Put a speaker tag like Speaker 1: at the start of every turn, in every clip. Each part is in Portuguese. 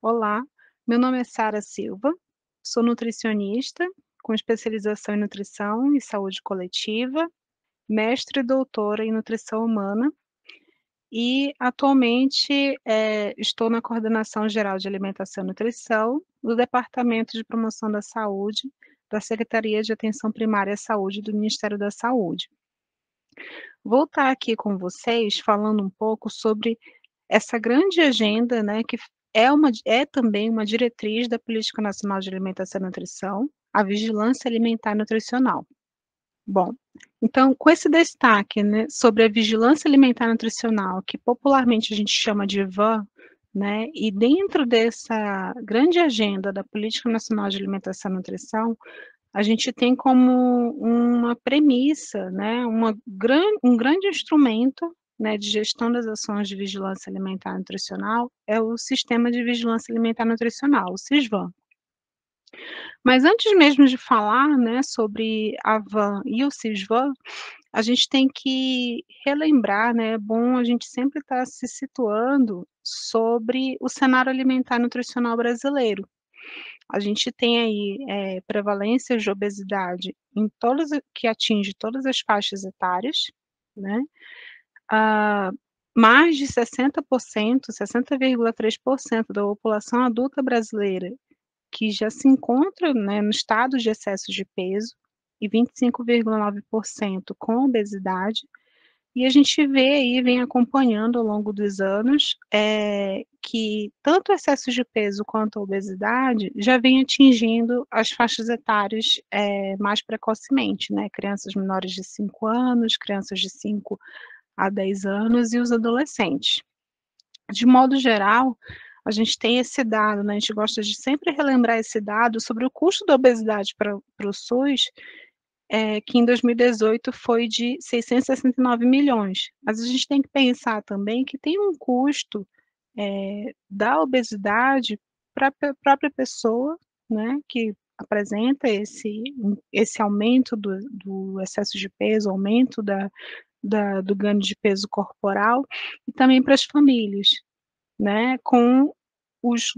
Speaker 1: Olá, meu nome é Sara Silva, sou nutricionista com especialização em nutrição e saúde coletiva, mestre e doutora em nutrição humana e atualmente é, estou na coordenação geral de alimentação e nutrição do Departamento de Promoção da Saúde da Secretaria de Atenção Primária à Saúde do Ministério da Saúde. Vou estar aqui com vocês falando um pouco sobre essa grande agenda né, que é, uma, é também uma diretriz da Política Nacional de Alimentação e Nutrição, a vigilância alimentar e nutricional. Bom, então, com esse destaque né, sobre a vigilância alimentar e nutricional, que popularmente a gente chama de IVAN, né, e dentro dessa grande agenda da Política Nacional de Alimentação e Nutrição, a gente tem como uma premissa, né, uma gran, um grande instrumento né, de gestão das ações de vigilância alimentar e nutricional é o Sistema de Vigilância Alimentar e Nutricional, o SISVAN. Mas antes mesmo de falar né, sobre a VAN e o SISVAN, a gente tem que relembrar, né, é bom a gente sempre estar tá se situando sobre o cenário alimentar e nutricional brasileiro. A gente tem aí é, prevalência de obesidade em todos que atinge todas as faixas etárias, né? uh, mais de 60%, 60,3% da população adulta brasileira que já se encontra né, no estado de excesso de peso e 25,9% com obesidade. E a gente vê aí, vem acompanhando ao longo dos anos, é, que tanto o excesso de peso quanto a obesidade já vem atingindo as faixas etárias é, mais precocemente, né? Crianças menores de 5 anos, crianças de 5 a 10 anos e os adolescentes. De modo geral, a gente tem esse dado, né? a gente gosta de sempre relembrar esse dado sobre o custo da obesidade para o SUS, é, que em 2018 foi de 669 milhões. Mas a gente tem que pensar também que tem um custo é, da obesidade para a própria pessoa né, que apresenta esse, esse aumento do, do excesso de peso, aumento da, da, do ganho de peso corporal e também para as famílias, né, com os,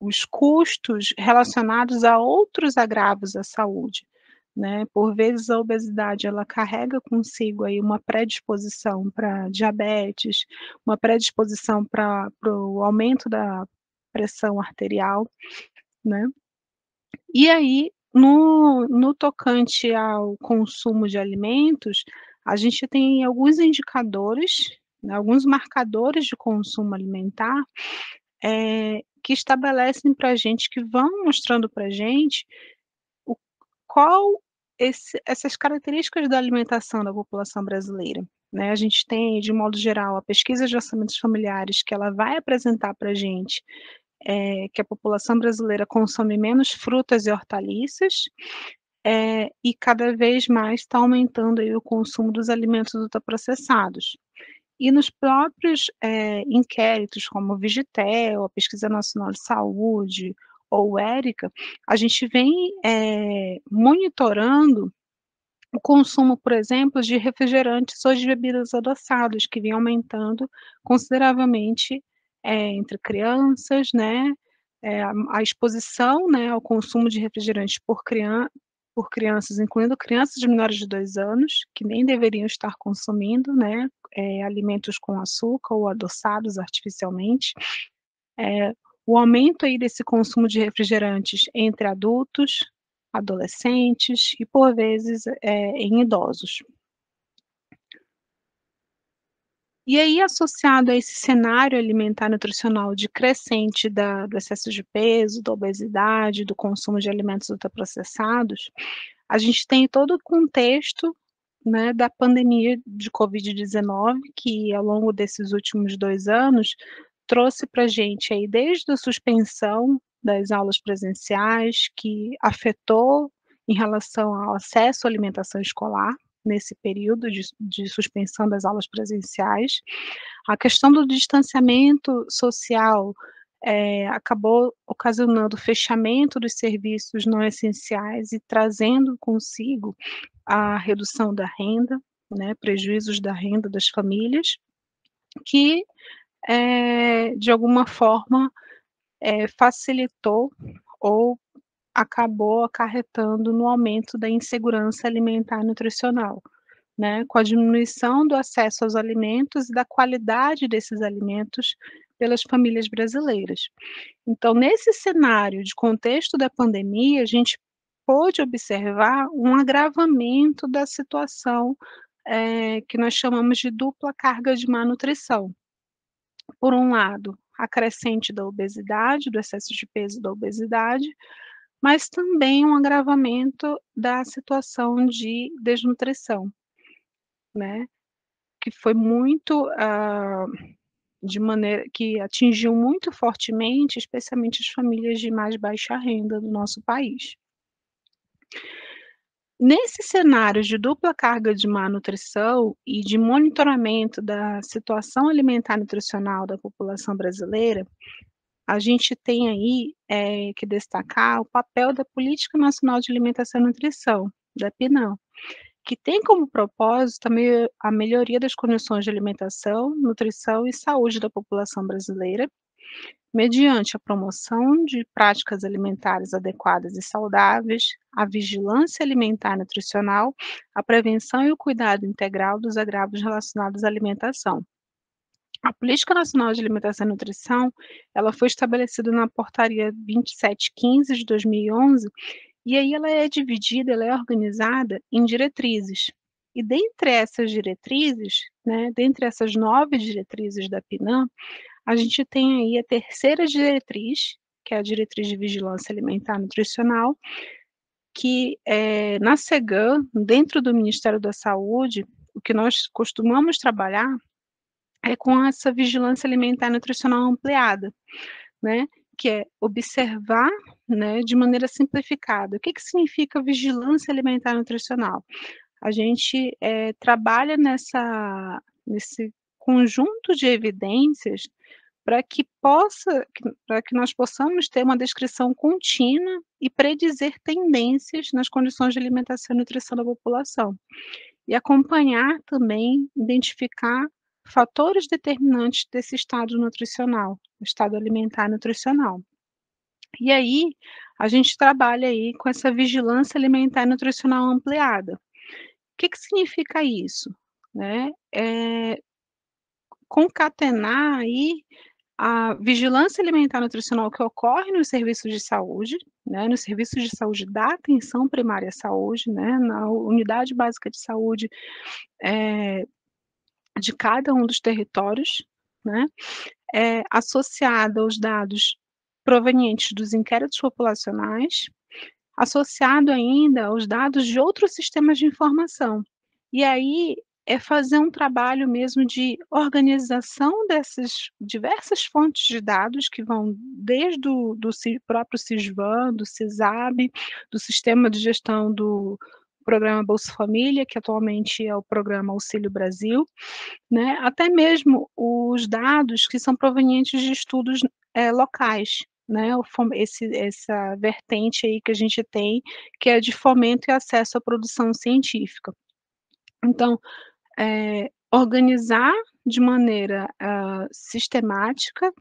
Speaker 1: os custos relacionados a outros agravos à saúde. Né? Por vezes a obesidade ela carrega consigo aí uma predisposição para diabetes, uma predisposição para o aumento da pressão arterial, né? E aí no, no tocante ao consumo de alimentos, a gente tem alguns indicadores, né, alguns marcadores de consumo alimentar é, que estabelecem para a gente, que vão mostrando para a gente o, qual esse, essas características da alimentação da população brasileira. Né? A gente tem, de modo geral, a pesquisa de orçamentos familiares que ela vai apresentar para a gente é, que a população brasileira consome menos frutas e hortaliças, é, e cada vez mais está aumentando aí o consumo dos alimentos ultraprocessados. E nos próprios é, inquéritos, como o Vigitel, a Pesquisa Nacional de Saúde ou Érica, a gente vem é, monitorando o consumo, por exemplo, de refrigerantes ou de bebidas adoçadas, que vem aumentando consideravelmente é, entre crianças, né? É, a exposição né, ao consumo de refrigerantes por, criança, por crianças, incluindo crianças de menores de dois anos, que nem deveriam estar consumindo né, é, alimentos com açúcar ou adoçados artificialmente. É, o aumento aí desse consumo de refrigerantes entre adultos, adolescentes e, por vezes, é, em idosos. E aí, associado a esse cenário alimentar nutricional de crescente da, do excesso de peso, da obesidade, do consumo de alimentos ultraprocessados, a gente tem todo o contexto né, da pandemia de Covid-19, que ao longo desses últimos dois anos trouxe para a gente aí desde a suspensão das aulas presenciais, que afetou em relação ao acesso à alimentação escolar, nesse período de, de, suspensão das aulas presenciais. A questão do distanciamento social é, acabou ocasionando o fechamento dos serviços não essenciais e trazendo consigo a redução da renda, né, prejuízos da renda das famílias, que é, de alguma forma é, facilitou ou acabou acarretando no aumento da insegurança alimentar e nutricional, né, com a diminuição do acesso aos alimentos e da qualidade desses alimentos pelas famílias brasileiras. Então, nesse cenário de contexto da pandemia, a gente pôde observar um agravamento da situação é, que nós chamamos de dupla carga de má nutrição. Por um lado, a crescente da obesidade, do excesso de peso da obesidade, mas também um agravamento da situação de desnutrição, né? Que foi muito uh, de maneira que atingiu muito fortemente, especialmente as famílias de mais baixa renda do nosso país. Nesse cenário de dupla carga de má nutrição e de monitoramento da situação alimentar nutricional da população brasileira, a gente tem aí é, que destacar o papel da Política Nacional de Alimentação e Nutrição, da PNAL, que tem como propósito a melhoria das condições de alimentação, nutrição e saúde da população brasileira, mediante a promoção de práticas alimentares adequadas e saudáveis, a vigilância alimentar e nutricional, a prevenção e o cuidado integral dos agravos relacionados à alimentação. A Política Nacional de Alimentação e Nutrição, ela foi estabelecida na Portaria 2715 de 2011, e aí ela é dividida, ela é organizada em diretrizes. E dentre essas diretrizes, né, dentre essas nove diretrizes da PNAM, a gente tem aí a terceira diretriz, que é a diretriz de vigilância alimentar nutricional, que é, na SEGAM, dentro do Ministério da Saúde, o que nós costumamos trabalhar é com essa vigilância alimentar e nutricional ampliada, né? Que é observar, né, de maneira simplificada. O que, que significa vigilância alimentar e nutricional? A gente é, trabalha nessa, nesse conjunto de evidências para que possa, para que nós possamos ter uma descrição contínua e predizer tendências nas condições de alimentação e nutrição da população. E acompanhar também, identificar fatores determinantes desse estado nutricional, estado alimentar nutricional. E aí, a gente trabalha aí com essa vigilância alimentar e nutricional ampliada. O que, que significa isso? Né? É concatenar aí a vigilância alimentar e nutricional que ocorre nos serviços de saúde, né, nos serviços de saúde da atenção primária à saúde, né, na unidade básica de saúde, é, de cada um dos territórios, né, é, associada aos dados provenientes dos inquéritos populacionais, associado ainda aos dados de outros sistemas de informação. E aí é fazer um trabalho mesmo de organização dessas diversas fontes de dados que vão desde o do, do próprio CISVAN, do CISAB, do Sistema de Gestão do, programa Bolsa Família, que atualmente é o programa Auxílio Brasil, né, até mesmo os dados que são provenientes de estudos é, locais, né, esse, essa vertente aí que a gente tem, que é de fomento e acesso à produção científica. Então, é, organizar de maneira uh, sistemática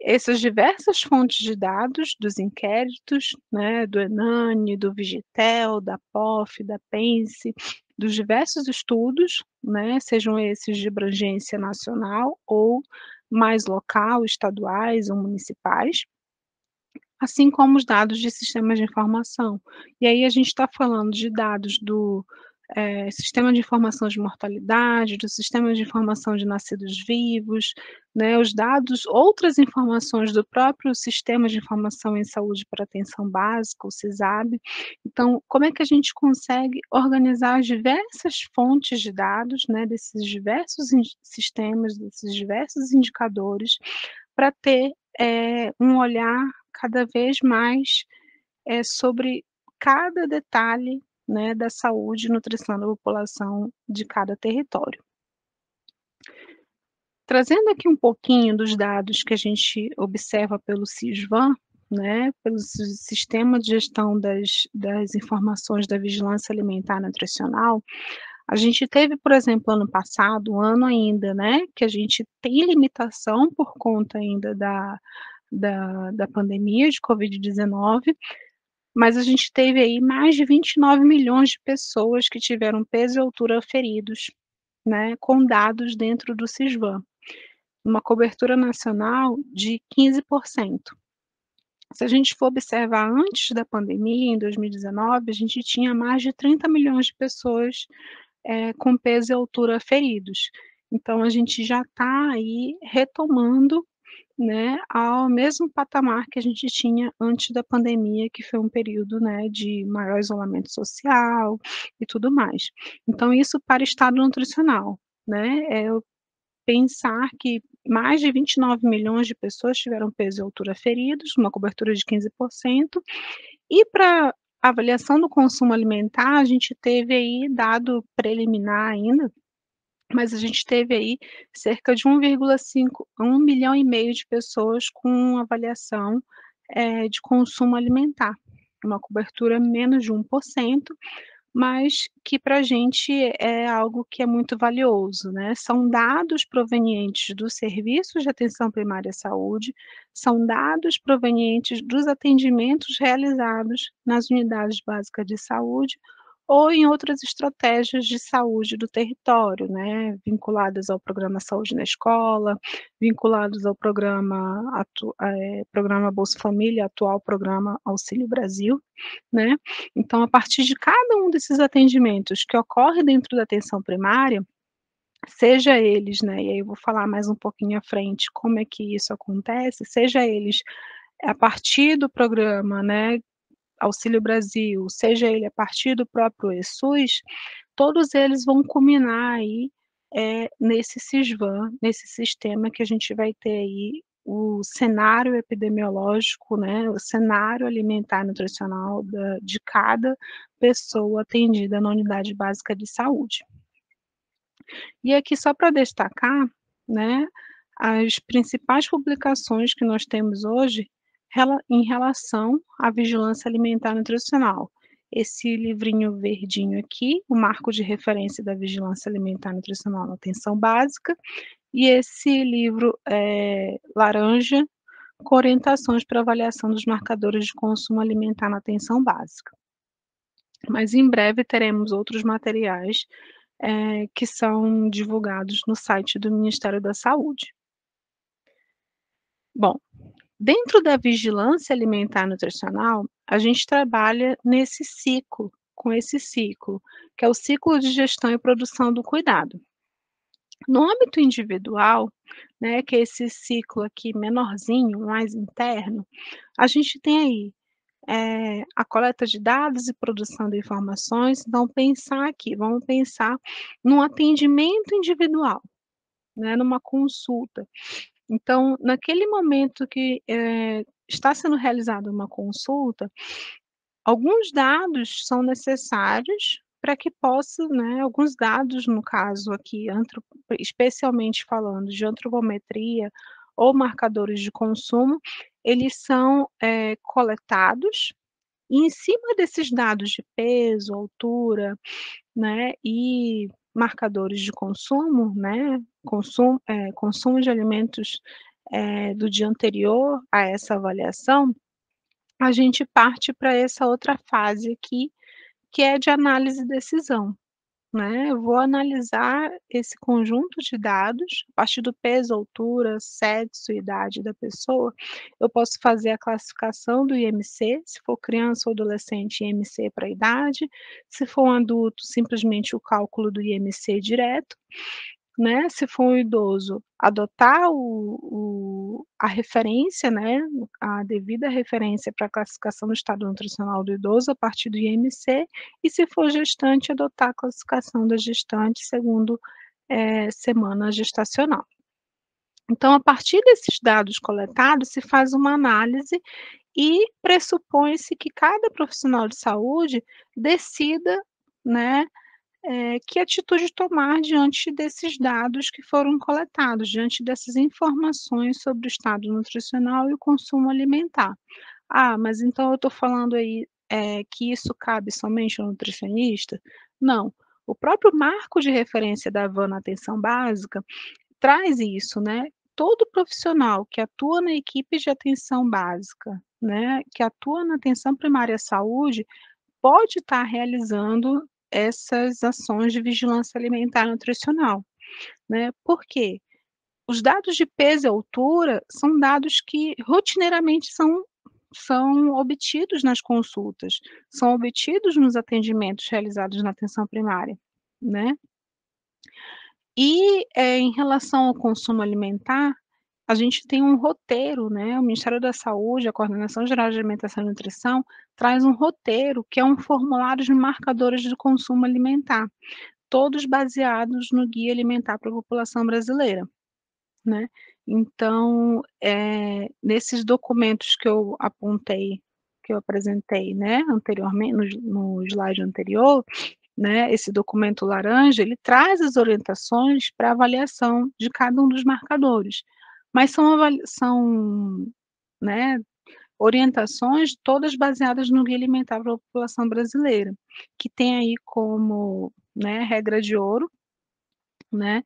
Speaker 1: essas diversas fontes de dados dos inquéritos, né, do Enane, do Vigitel, da POF, da PENSE, dos diversos estudos, né, sejam esses de abrangência nacional ou mais local, estaduais ou municipais, assim como os dados de sistemas de informação. E aí a gente está falando de dados do é, sistema de informação de mortalidade, do sistema de informação de nascidos vivos, né, os dados, outras informações do próprio sistema de informação em saúde para atenção básica, o CISAB. Então, como é que a gente consegue organizar as diversas fontes de dados, né, desses diversos sistemas, desses diversos indicadores, para ter é, um olhar cada vez mais é, sobre cada detalhe né, da saúde e nutrição da população de cada território. Trazendo aqui um pouquinho dos dados que a gente observa pelo Sisvan, né, pelo Sistema de Gestão das, das Informações da Vigilância Alimentar e Nutricional, a gente teve, por exemplo, ano passado, um ano ainda, né, que a gente tem limitação por conta ainda da, da, da pandemia de Covid-19, mas a gente teve aí mais de 29 milhões de pessoas que tiveram peso e altura feridos, né, com dados dentro do Cisvan, uma cobertura nacional de 15%. Se a gente for observar antes da pandemia, em 2019, a gente tinha mais de 30 milhões de pessoas é, com peso e altura feridos. Então, a gente já está aí retomando né, ao mesmo patamar que a gente tinha antes da pandemia, que foi um período né, de maior isolamento social e tudo mais. Então, isso para estado nutricional, né? É pensar que mais de 29 milhões de pessoas tiveram peso e altura feridos, uma cobertura de 15%, e para avaliação do consumo alimentar, a gente teve aí dado preliminar ainda, mas a gente teve aí cerca de 1,5, 1 milhão e meio de pessoas com avaliação é, de consumo alimentar, uma cobertura menos de 1%, mas que para a gente é algo que é muito valioso, né? São dados provenientes dos serviços de atenção primária à saúde, são dados provenientes dos atendimentos realizados nas unidades básicas de saúde, ou em outras estratégias de saúde do território, né, vinculadas ao programa Saúde na Escola, vinculados ao programa, é, programa Bolsa Família, atual programa Auxílio Brasil, né, então a partir de cada um desses atendimentos que ocorre dentro da atenção primária, seja eles, né, e aí eu vou falar mais um pouquinho à frente como é que isso acontece, seja eles a partir do programa, né, Auxílio Brasil, seja ele a partir do próprio ESUS, todos eles vão culminar aí é, nesse SISVAN, nesse sistema que a gente vai ter aí o cenário epidemiológico, né, o cenário alimentar e nutricional da, de cada pessoa atendida na unidade básica de saúde. E aqui só para destacar, né, as principais publicações que nós temos hoje em relação à vigilância alimentar nutricional. Esse livrinho verdinho aqui, o marco de referência da vigilância alimentar nutricional na atenção básica, e esse livro é, laranja, com orientações para avaliação dos marcadores de consumo alimentar na atenção básica. Mas em breve teremos outros materiais é, que são divulgados no site do Ministério da Saúde. Bom, Dentro da vigilância alimentar nutricional, a gente trabalha nesse ciclo, com esse ciclo, que é o ciclo de gestão e produção do cuidado. No âmbito individual, né, que é esse ciclo aqui menorzinho, mais interno, a gente tem aí é, a coleta de dados e produção de informações. Então, pensar aqui, vamos pensar num atendimento individual, né, numa consulta. Então, naquele momento que é, está sendo realizada uma consulta, alguns dados são necessários para que possa, né, alguns dados, no caso aqui, antro, especialmente falando de antropometria ou marcadores de consumo, eles são é, coletados e em cima desses dados de peso, altura, né, e marcadores de consumo, né, consumo, é, consumo de alimentos é, do dia anterior a essa avaliação, a gente parte para essa outra fase aqui, que é de análise e decisão. Né? Eu vou analisar esse conjunto de dados, a partir do peso, altura, sexo e idade da pessoa. Eu posso fazer a classificação do IMC, se for criança ou adolescente, IMC para idade, se for um adulto, simplesmente o cálculo do IMC direto né, se for um idoso, adotar o, o, a referência, né, a devida referência para a classificação do estado nutricional do idoso a partir do IMC, e se for gestante, adotar a classificação da gestante segundo é, semana gestacional. Então, a partir desses dados coletados, se faz uma análise e pressupõe-se que cada profissional de saúde decida, né, é, que atitude tomar diante desses dados que foram coletados, diante dessas informações sobre o estado nutricional e o consumo alimentar. Ah, mas então eu estou falando aí é, que isso cabe somente ao nutricionista? Não. O próprio marco de referência da van na atenção básica traz isso, né? Todo profissional que atua na equipe de atenção básica, né, que atua na atenção primária à saúde, pode estar tá realizando essas ações de vigilância alimentar e nutricional. Né? Por quê? Os dados de peso e altura são dados que rotineiramente são, são obtidos nas consultas, são obtidos nos atendimentos realizados na atenção primária, né? E é, em relação ao consumo alimentar, a gente tem um roteiro, né? O Ministério da Saúde, a Coordenação Geral de Alimentação e Nutrição, traz um roteiro que é um formulário de marcadores de consumo alimentar, todos baseados no Guia Alimentar para a População Brasileira, né? Então, é, nesses documentos que eu apontei, que eu apresentei, né, anteriormente, no, no slide anterior, né, esse documento laranja, ele traz as orientações para avaliação de cada um dos marcadores. Mas são, são né, orientações todas baseadas no Guia Alimentar para a População Brasileira, que tem aí como né, regra de ouro, né,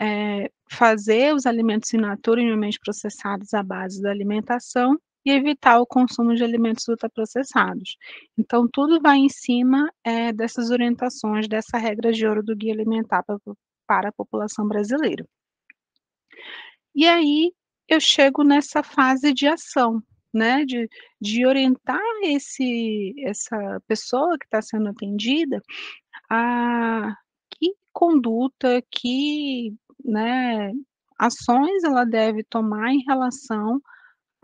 Speaker 1: é, fazer os alimentos in natura minimamente processados à base da alimentação e evitar o consumo de alimentos ultraprocessados. Então, tudo vai em cima é, dessas orientações, dessa regra de ouro do Guia Alimentar para, para a população brasileira. E aí eu chego nessa fase de ação, né, de, de orientar esse, essa pessoa que está sendo atendida a que conduta, que né, ações ela deve tomar em relação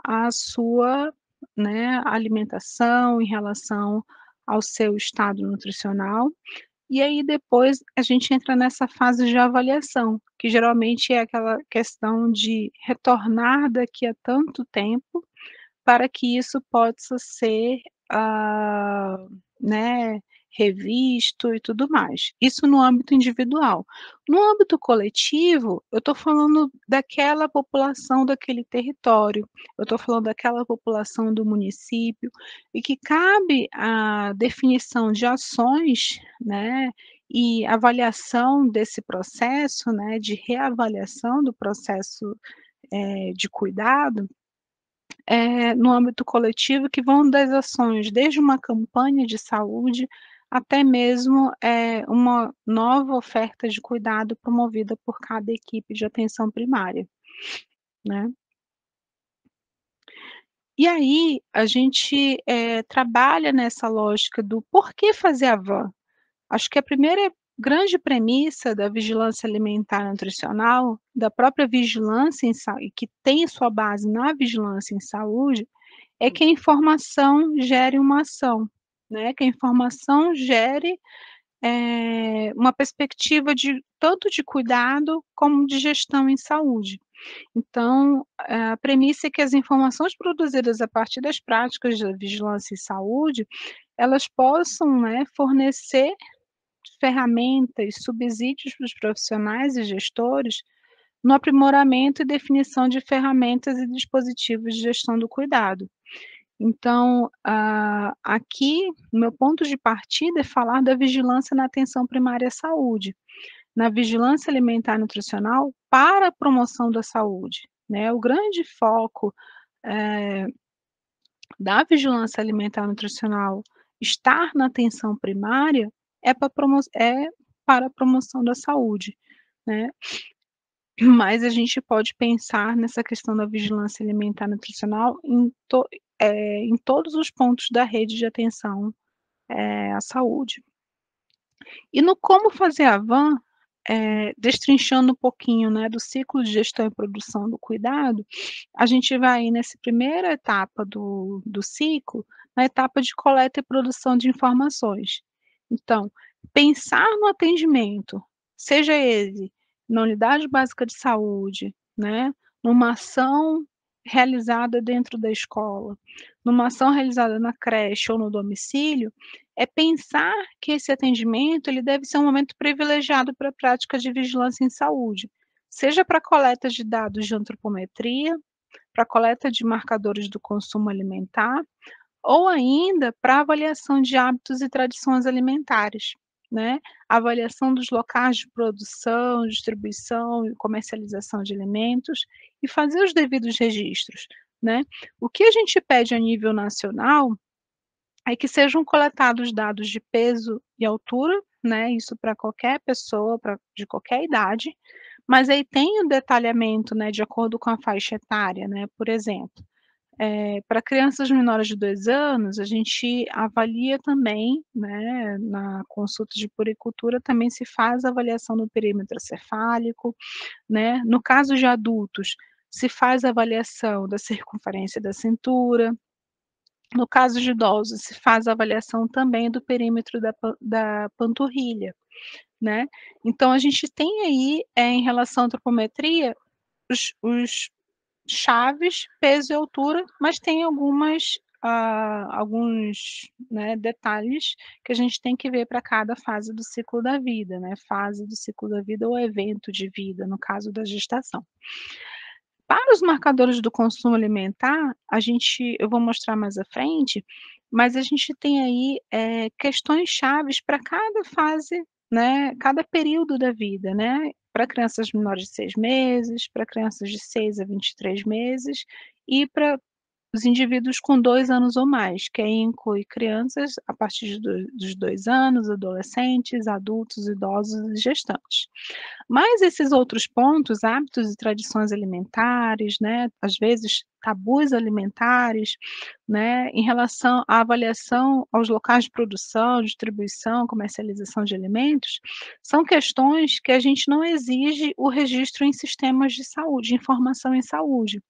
Speaker 1: à sua né, alimentação, em relação ao seu estado nutricional, e aí depois a gente entra nessa fase de avaliação, que geralmente é aquela questão de retornar daqui a tanto tempo para que isso possa ser uh, né, revisto e tudo mais. Isso no âmbito individual. No âmbito coletivo, eu estou falando daquela população daquele território, eu estou falando daquela população do município, e que cabe a definição de ações, né? E avaliação desse processo, né, de reavaliação do processo é, de cuidado, é, no âmbito coletivo que vão das ações desde uma campanha de saúde até mesmo é, uma nova oferta de cuidado promovida por cada equipe de atenção primária, né? E aí a gente é, trabalha nessa lógica do por que fazer a van. Acho que a primeira grande premissa da vigilância alimentar e nutricional, da própria vigilância em saúde, que tem sua base na vigilância em saúde, é que a informação gere uma ação né? Que a informação gere é, uma perspectiva de tanto de cuidado como de gestão em saúde. Então, eh, a premissa é que as informações produzidas a partir das práticas da vigilância em saúde, elas possam né, fornecer ferramentas, subsídios para os profissionais e gestores no aprimoramento e definição de ferramentas e dispositivos de gestão do cuidado. Então, ah, aqui, meu ponto de partida é falar da vigilância na atenção primária à saúde, na vigilância alimentar e nutricional para a promoção da saúde. Né? O grande foco é, da vigilância alimentar e nutricional estar na atenção primária é para, promo é para a promoção da saúde. Né? Mas a gente pode pensar nessa questão da vigilância alimentar e nutricional em, é, em todos os pontos da rede de atenção é, à saúde. E no como fazer a van, é, destrinchando um pouquinho né, do ciclo de gestão e produção do cuidado, a gente vai aí nessa primeira etapa do, do ciclo, na etapa de coleta e produção de informações. Então, pensar no atendimento, seja ele na unidade básica de saúde, né, numa ação realizada dentro da escola, numa ação realizada na creche ou no domicílio, é pensar que esse atendimento ele deve ser um momento privilegiado para a prática de vigilância em saúde, seja para coleta de dados de antropometria, para coleta de marcadores do consumo alimentar, ou ainda para avaliação de hábitos e tradições alimentares né? avaliação dos locais de produção, distribuição e comercialização de alimentos e fazer os devidos registros. Né? O que a gente pede a nível nacional é que sejam coletados dados de peso e altura, né? isso para qualquer pessoa, pra, de qualquer idade, mas aí tem o detalhamento né, de acordo com a faixa etária, né? por exemplo. É, para crianças menores de dois anos, a gente avalia também, né, na consulta de puricultura, também se faz avaliação do perímetro cefálico, né? No caso de adultos, se faz avaliação da circunferência da cintura. No caso de idosos, se faz avaliação também do perímetro da, da panturrilha, né? Então, a gente tem aí, é, em relação à antropometria, os, os chaves, peso e altura, mas tem algumas Uh, alguns né, detalhes que a gente tem que ver para cada fase do ciclo da vida, né? Fase do ciclo da vida ou evento de vida, no caso da gestação. Para os marcadores do consumo alimentar, a gente, eu vou mostrar mais à frente, mas a gente tem aí é, questões chaves para cada fase, né? Cada período da vida, né? para crianças menores de 6 meses, para crianças de 6 a 23 meses e para os indivíduos com dois anos ou mais, que aí inclui crianças a partir do, dos dois anos, adolescentes, adultos, idosos e gestantes. Mas esses outros pontos, hábitos e tradições alimentares, né, às vezes tabus alimentares, né, em relação à avaliação aos locais de produção, distribuição, comercialização de alimentos, são questões que a gente não exige o registro em sistemas de saúde, informação em saúde.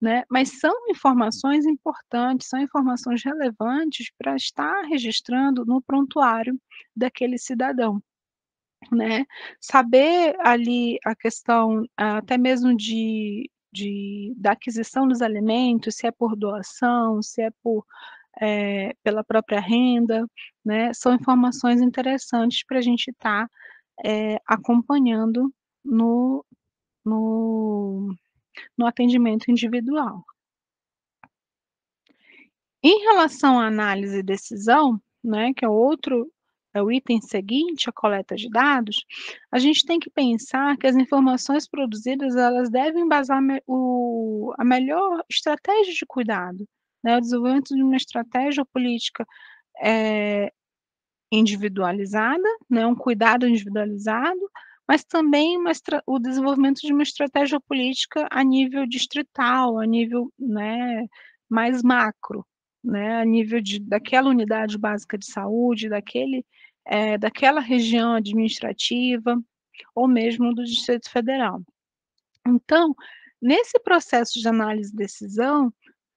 Speaker 1: Né? Mas são informações importantes, são informações relevantes para estar registrando no prontuário daquele cidadão. Né? Saber ali a questão ah, até mesmo de de, da aquisição dos alimentos, se é por doação, se é por é, pela própria renda, né? São informações interessantes para a gente estar tá, é, acompanhando no, no, no atendimento individual. Em relação à análise e decisão, né, que é outro é o item seguinte, a coleta de dados, a gente tem que pensar que as informações produzidas, elas devem embasar o, a melhor estratégia de cuidado, né, o desenvolvimento de uma estratégia política é, individualizada, né, um cuidado individualizado, mas também uma, o desenvolvimento de uma estratégia política a nível distrital, a nível né, mais macro, né, a nível de, daquela unidade básica de saúde, daquele é, daquela região administrativa ou mesmo do Distrito Federal. Então, nesse processo de análise e decisão,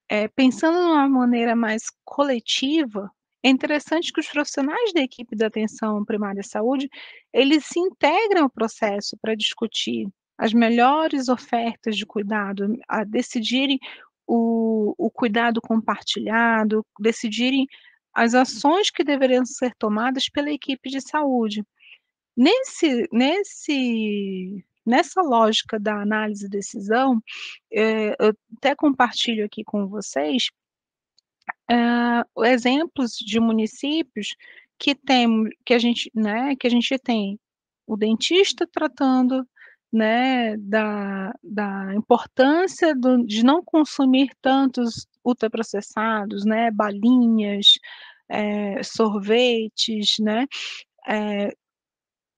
Speaker 1: é, pensando de uma maneira mais coletiva, é interessante que os profissionais da equipe da atenção primária à saúde, eles se integram ao processo para discutir as melhores ofertas de cuidado, a decidirem o, o cuidado compartilhado, decidirem as ações que deveriam ser tomadas pela equipe de saúde. Nesse, nesse, nessa lógica da análise e decisão, é, eu até compartilho aqui com vocês é, exemplos de municípios que tem, que a gente, né, que a gente tem o dentista tratando né, da, da importância do, de não consumir tantos ultraprocessados, né, balinhas, é, sorvetes, né, é,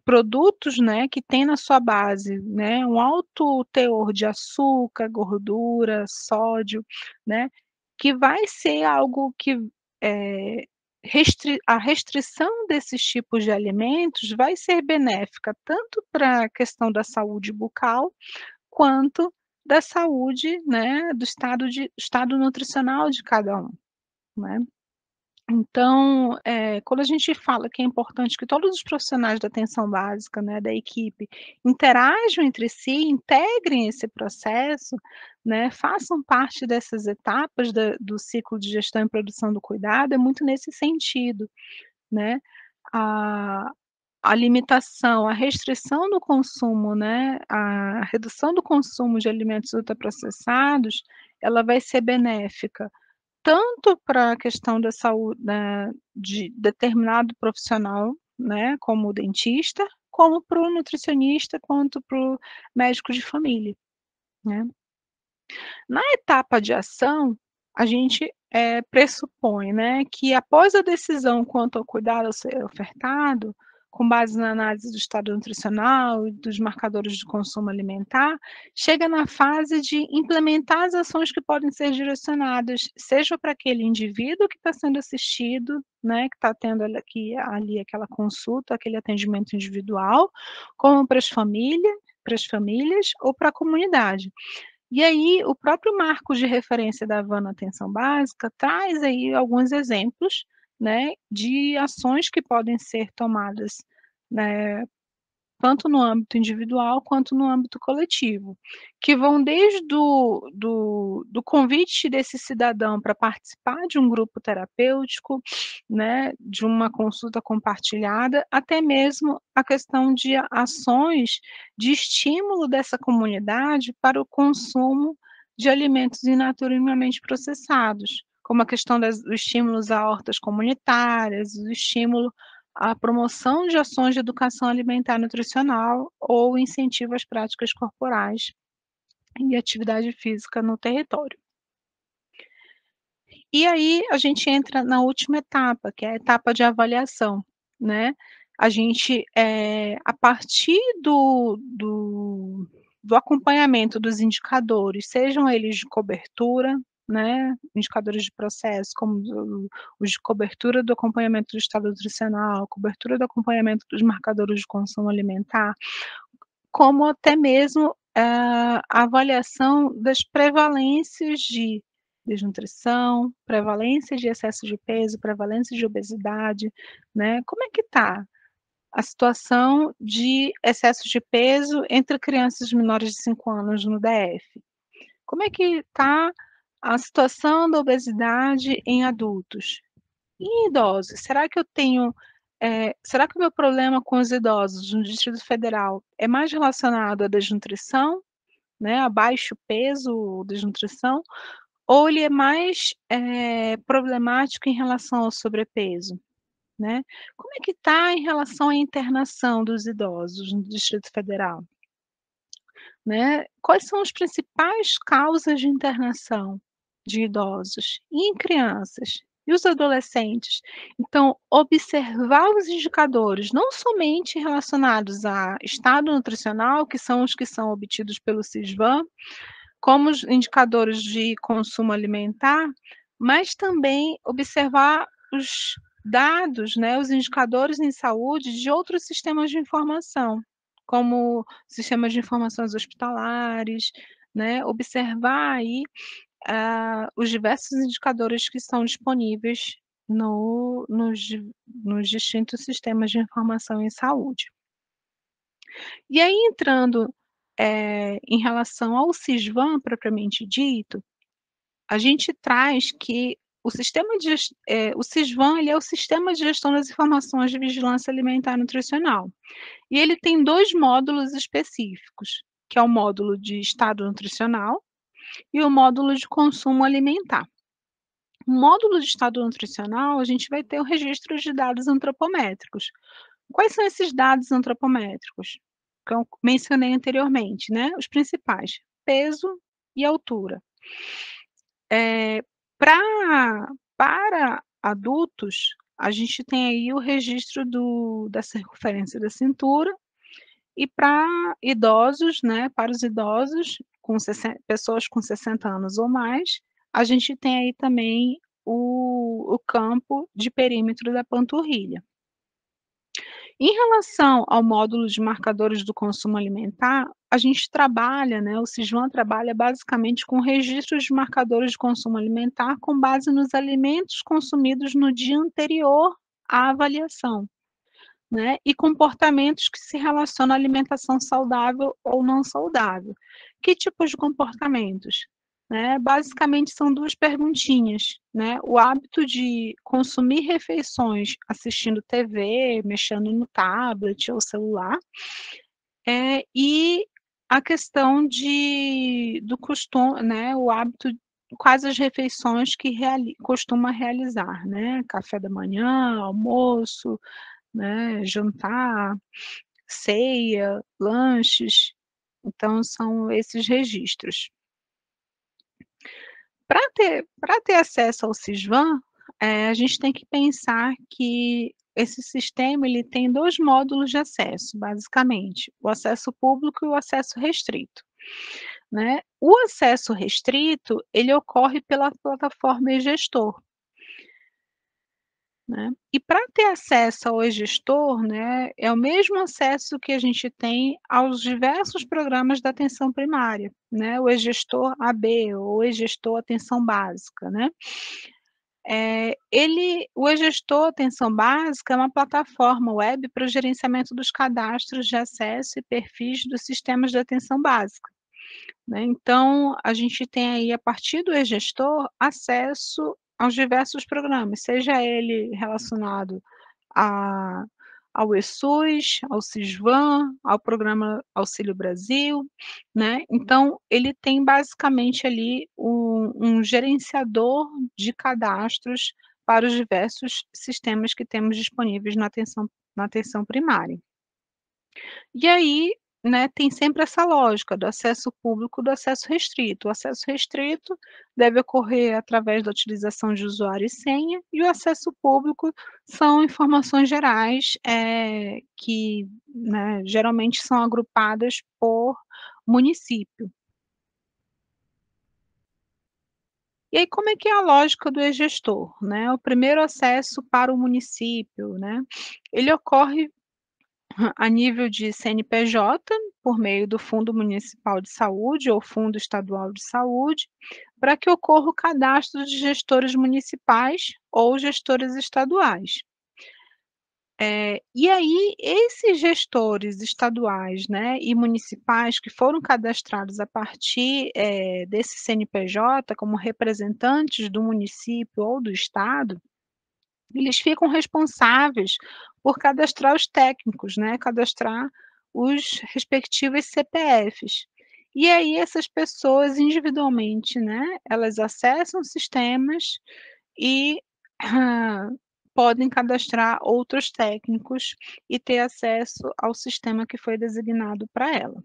Speaker 1: produtos, né, que tem na sua base, né, um alto teor de açúcar, gordura, sódio, né, que vai ser algo que é, Restri a restrição desses tipos de alimentos vai ser benéfica tanto para a questão da saúde bucal, quanto da saúde, né, do estado de estado nutricional de cada um, né? Então, é, quando a gente fala que é importante que todos os profissionais da atenção básica, né, da equipe, interajam entre si, integrem esse processo, né, façam parte dessas etapas da, do ciclo de gestão e produção do cuidado, é muito nesse sentido, né? A, ah, a limitação, a restrição do consumo, né, a redução do consumo de alimentos ultraprocessados, ela vai ser benéfica tanto para a questão da saúde né, de determinado profissional, né, como o dentista, como para o nutricionista, quanto para o médico de família, né. Na etapa de ação, a gente é, pressupõe, né, que após a decisão quanto ao cuidado a ser ofertado, com base na análise do estado nutricional e dos marcadores de consumo alimentar, chega na fase de implementar as ações que podem ser direcionadas, seja para aquele indivíduo que está sendo assistido, né, que está tendo aqui, ali aquela consulta, aquele atendimento individual, como para as famílias, para as famílias ou para a comunidade. E aí, o próprio marco de referência da Havana Atenção Básica traz aí alguns exemplos né, de ações que podem ser tomadas, né, tanto no âmbito individual quanto no âmbito coletivo, que vão desde do, do, do convite desse cidadão para participar de um grupo terapêutico, né, de uma consulta compartilhada, até mesmo a questão de ações de estímulo dessa comunidade para o consumo de alimentos inaturalmente processados, como a questão das, dos estímulos a hortas comunitárias, o estímulo à promoção de ações de educação alimentar e nutricional ou incentivo às práticas corporais e atividade física no território. E aí a gente entra na última etapa, que é a etapa de avaliação, né? A gente, é, a partir do, do, do acompanhamento dos indicadores, sejam eles de cobertura, né, indicadores de processo, como os de cobertura do acompanhamento do estado nutricional, cobertura do acompanhamento dos marcadores de consumo alimentar, como até mesmo eh, a avaliação das prevalências de desnutrição, prevalência de excesso de peso, prevalência de obesidade, né? Como é que está a situação de excesso de peso entre crianças menores de 5 anos no DF? Como é que está a situação da obesidade em adultos. E idosos? Será que eu tenho. É, será que o meu problema com os idosos no Distrito Federal é mais relacionado à desnutrição, né, a baixo peso, desnutrição, ou ele é mais é, problemático em relação ao sobrepeso? Né? Como é que está em relação à internação dos idosos no Distrito Federal? Né? Quais são as principais causas de internação? de idosos e em crianças e os adolescentes. Então, observar os indicadores, não somente relacionados a estado nutricional, que são os que são obtidos pelo CISVAM, como os indicadores de consumo alimentar, mas também observar os dados, né, os indicadores em saúde de outros sistemas de informação, como sistemas de informações hospitalares, né, observar aí uh, os diversos indicadores que são disponíveis no, nos, nos distintos sistemas de informação em saúde. E aí, entrando é, em relação ao Sisvan propriamente dito, a gente traz que o sistema de, é, o SISVAM ele é o sistema de gestão das informações de vigilância alimentar e nutricional. E ele tem dois módulos específicos, que é o módulo de estado nutricional e o módulo de consumo alimentar. O módulo de estado nutricional, a gente vai ter o registro de dados antropométricos. Quais são esses dados antropométricos? Que eu mencionei anteriormente, né? Os principais: peso e altura. É, pra, para adultos, a gente tem aí o registro do, da circunferência da cintura, e para idosos, né, para os idosos, com 60, pessoas com 60 anos ou mais, a gente tem aí também o, o campo de perímetro da panturrilha. Em relação ao módulo de marcadores do consumo alimentar, a gente trabalha, né, o Cisvan trabalha basicamente com registros de marcadores de consumo alimentar com base nos alimentos consumidos no dia anterior à avaliação, né, e comportamentos que se relacionam à alimentação saudável ou não saudável. Que tipos de comportamentos? Né? Basicamente são duas perguntinhas, né? O hábito de consumir refeições assistindo TV, mexendo no tablet ou celular, é, e a questão de do costume, né? O hábito quais as refeições que reali costuma realizar, né? Café da manhã, almoço, né? Jantar, ceia, lanches, então, são esses registros. Para ter, ter acesso ao Sisvan, é, a gente tem que pensar que esse sistema ele tem dois módulos de acesso, basicamente, o acesso público e o acesso restrito. Né? O acesso restrito ele ocorre pela plataforma e gestor, né? E para ter acesso ao gestor né, é o mesmo acesso que a gente tem aos diversos programas da atenção primária, né? o e-gestor AB, ou o gestor atenção básica. Né? É, ele, o gestor atenção básica é uma plataforma web para o gerenciamento dos cadastros de acesso e perfis dos sistemas de atenção básica. Né. Então, a gente tem aí, a partir do gestor acesso aos diversos programas, seja ele relacionado a, ao ESUS, ao CISVAN, ao programa Auxílio Brasil, né? Então, ele tem basicamente ali um, um gerenciador de cadastros para os diversos sistemas que temos disponíveis na atenção, na atenção primária. E aí, né, tem sempre essa lógica do acesso público do acesso restrito. O acesso restrito deve ocorrer através da utilização de usuário e senha, e o acesso público são informações gerais é, que né, geralmente são agrupadas por município. E aí, como é que é a lógica do e-gestor? Né? O primeiro acesso para o município, né? ele ocorre a nível de CNPJ, por meio do Fundo Municipal de Saúde ou Fundo Estadual de Saúde, para que ocorra o cadastro de gestores municipais ou gestores estaduais. É, e aí, esses gestores estaduais né, e municipais que foram cadastrados a partir é, desse CNPJ como representantes do município ou do estado, eles ficam responsáveis por cadastrar os técnicos, né? cadastrar os respectivos CPFs. E aí essas pessoas individualmente, né, elas acessam sistemas e podem cadastrar outros técnicos e ter acesso ao sistema que foi designado para ela.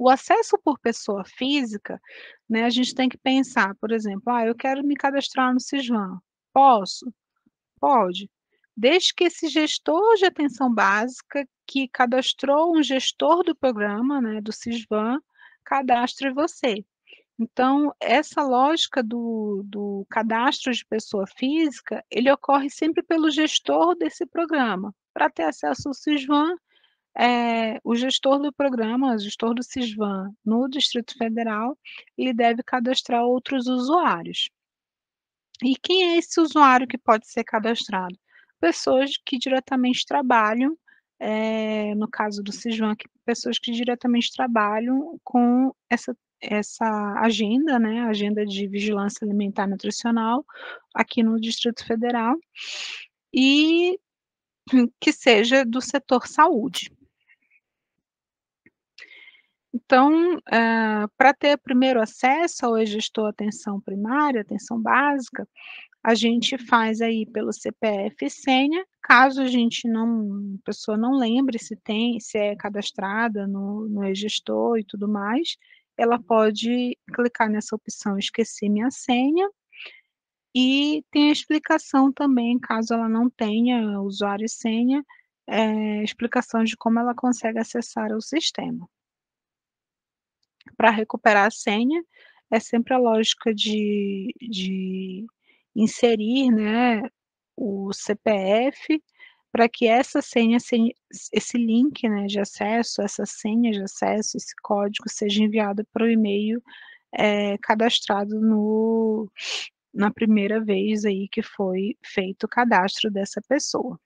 Speaker 1: O acesso por pessoa física, né, a gente tem que pensar, por exemplo, ah, eu quero me cadastrar no Sisvan, posso? Pode. Desde que esse gestor de atenção básica que cadastrou um gestor do programa, né, do Sisvan, cadastre você. Então, essa lógica do, do cadastro de pessoa física, ele ocorre sempre pelo gestor desse programa. Para ter acesso ao Sisvan, é, o gestor do programa, o gestor do Sisvan no Distrito Federal, ele deve cadastrar outros usuários. E quem é esse usuário que pode ser cadastrado? Pessoas que diretamente trabalham, é, no caso do que pessoas que diretamente trabalham com essa, essa agenda, né, agenda de vigilância alimentar e nutricional aqui no Distrito Federal, e que seja do setor saúde. Então, eh, para ter primeiro acesso ao gestor atenção primária, atenção básica, a gente uhum. faz aí pelo CPF senha, caso a gente não, a pessoa não lembre se tem, se é cadastrada no, no e-gestor e tudo mais, ela uhum. pode clicar nessa opção esqueci minha senha, e tem a explicação também, caso ela não tenha usuário e senha, é, explicação de como ela consegue acessar o sistema para recuperar a senha, é sempre a lógica de, de inserir né, o CPF para que essa senha, esse link né, de acesso, essa senha de acesso, esse código seja enviado para o e-mail é, cadastrado no, na primeira vez aí que foi feito o cadastro dessa pessoa.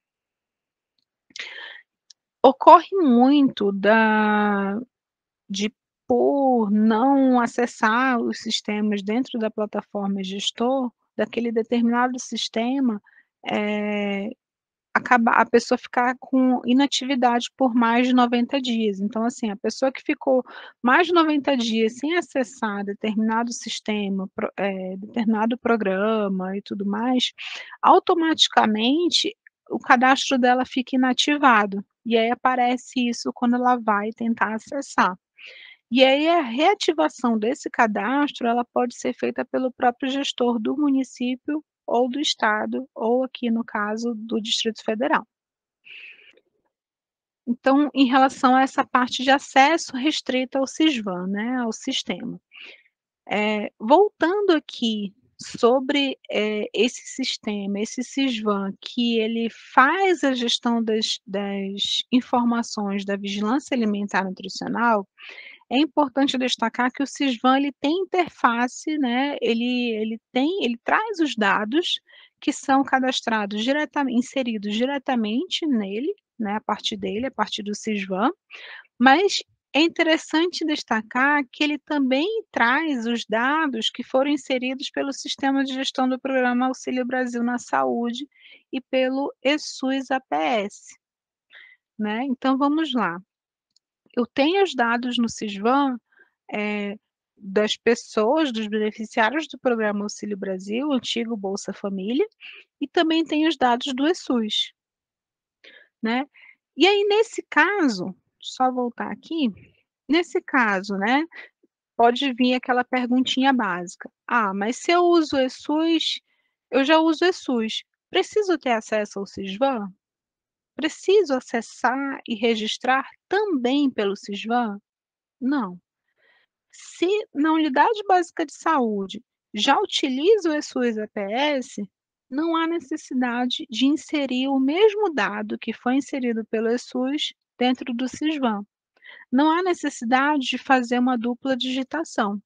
Speaker 1: Ocorre muito da, de por não acessar os sistemas dentro da plataforma gestor daquele determinado sistema, é, acaba, a pessoa ficar com inatividade por mais de 90 dias. Então, assim, a pessoa que ficou mais de 90 dias sem acessar determinado sistema, é, determinado programa e tudo mais, automaticamente o cadastro dela fica inativado. E aí aparece isso quando ela vai tentar acessar. E aí a reativação desse cadastro, ela pode ser feita pelo próprio gestor do município ou do estado, ou aqui no caso do Distrito Federal. Então, em relação a essa parte de acesso restrita ao SISVAN, né, ao sistema. É, voltando aqui sobre é, esse sistema, esse SISVAN, que ele faz a gestão das, das informações da vigilância alimentar nutricional, é importante destacar que o Sisvan ele tem interface, né? Ele, ele tem, ele traz os dados que são cadastrados diretamente, inseridos diretamente nele, né? A partir dele, a partir do Sisvan, mas é interessante destacar que ele também traz os dados que foram inseridos pelo Sistema de Gestão do Programa Auxílio Brasil na Saúde e pelo ESUS APS. Né? Então, vamos lá eu tenho os dados no Sisvan é, eh, das pessoas, dos beneficiários do programa Auxílio Brasil, antigo Bolsa Família, e também tenho os dados do ESUS. Né? E aí, nesse caso, só voltar aqui, nesse caso, né, pode vir aquela perguntinha básica. Ah, mas se eu uso o ESUS, eu já uso o ESUS, preciso ter acesso ao Sisvan? preciso acessar e registrar também pelo Sisvan? Não. Se na unidade básica de saúde já utiliza o ESUS EPS, não há necessidade de inserir o mesmo dado que foi inserido pelo ESUS dentro do Sisvan. Não há necessidade de fazer uma dupla digitação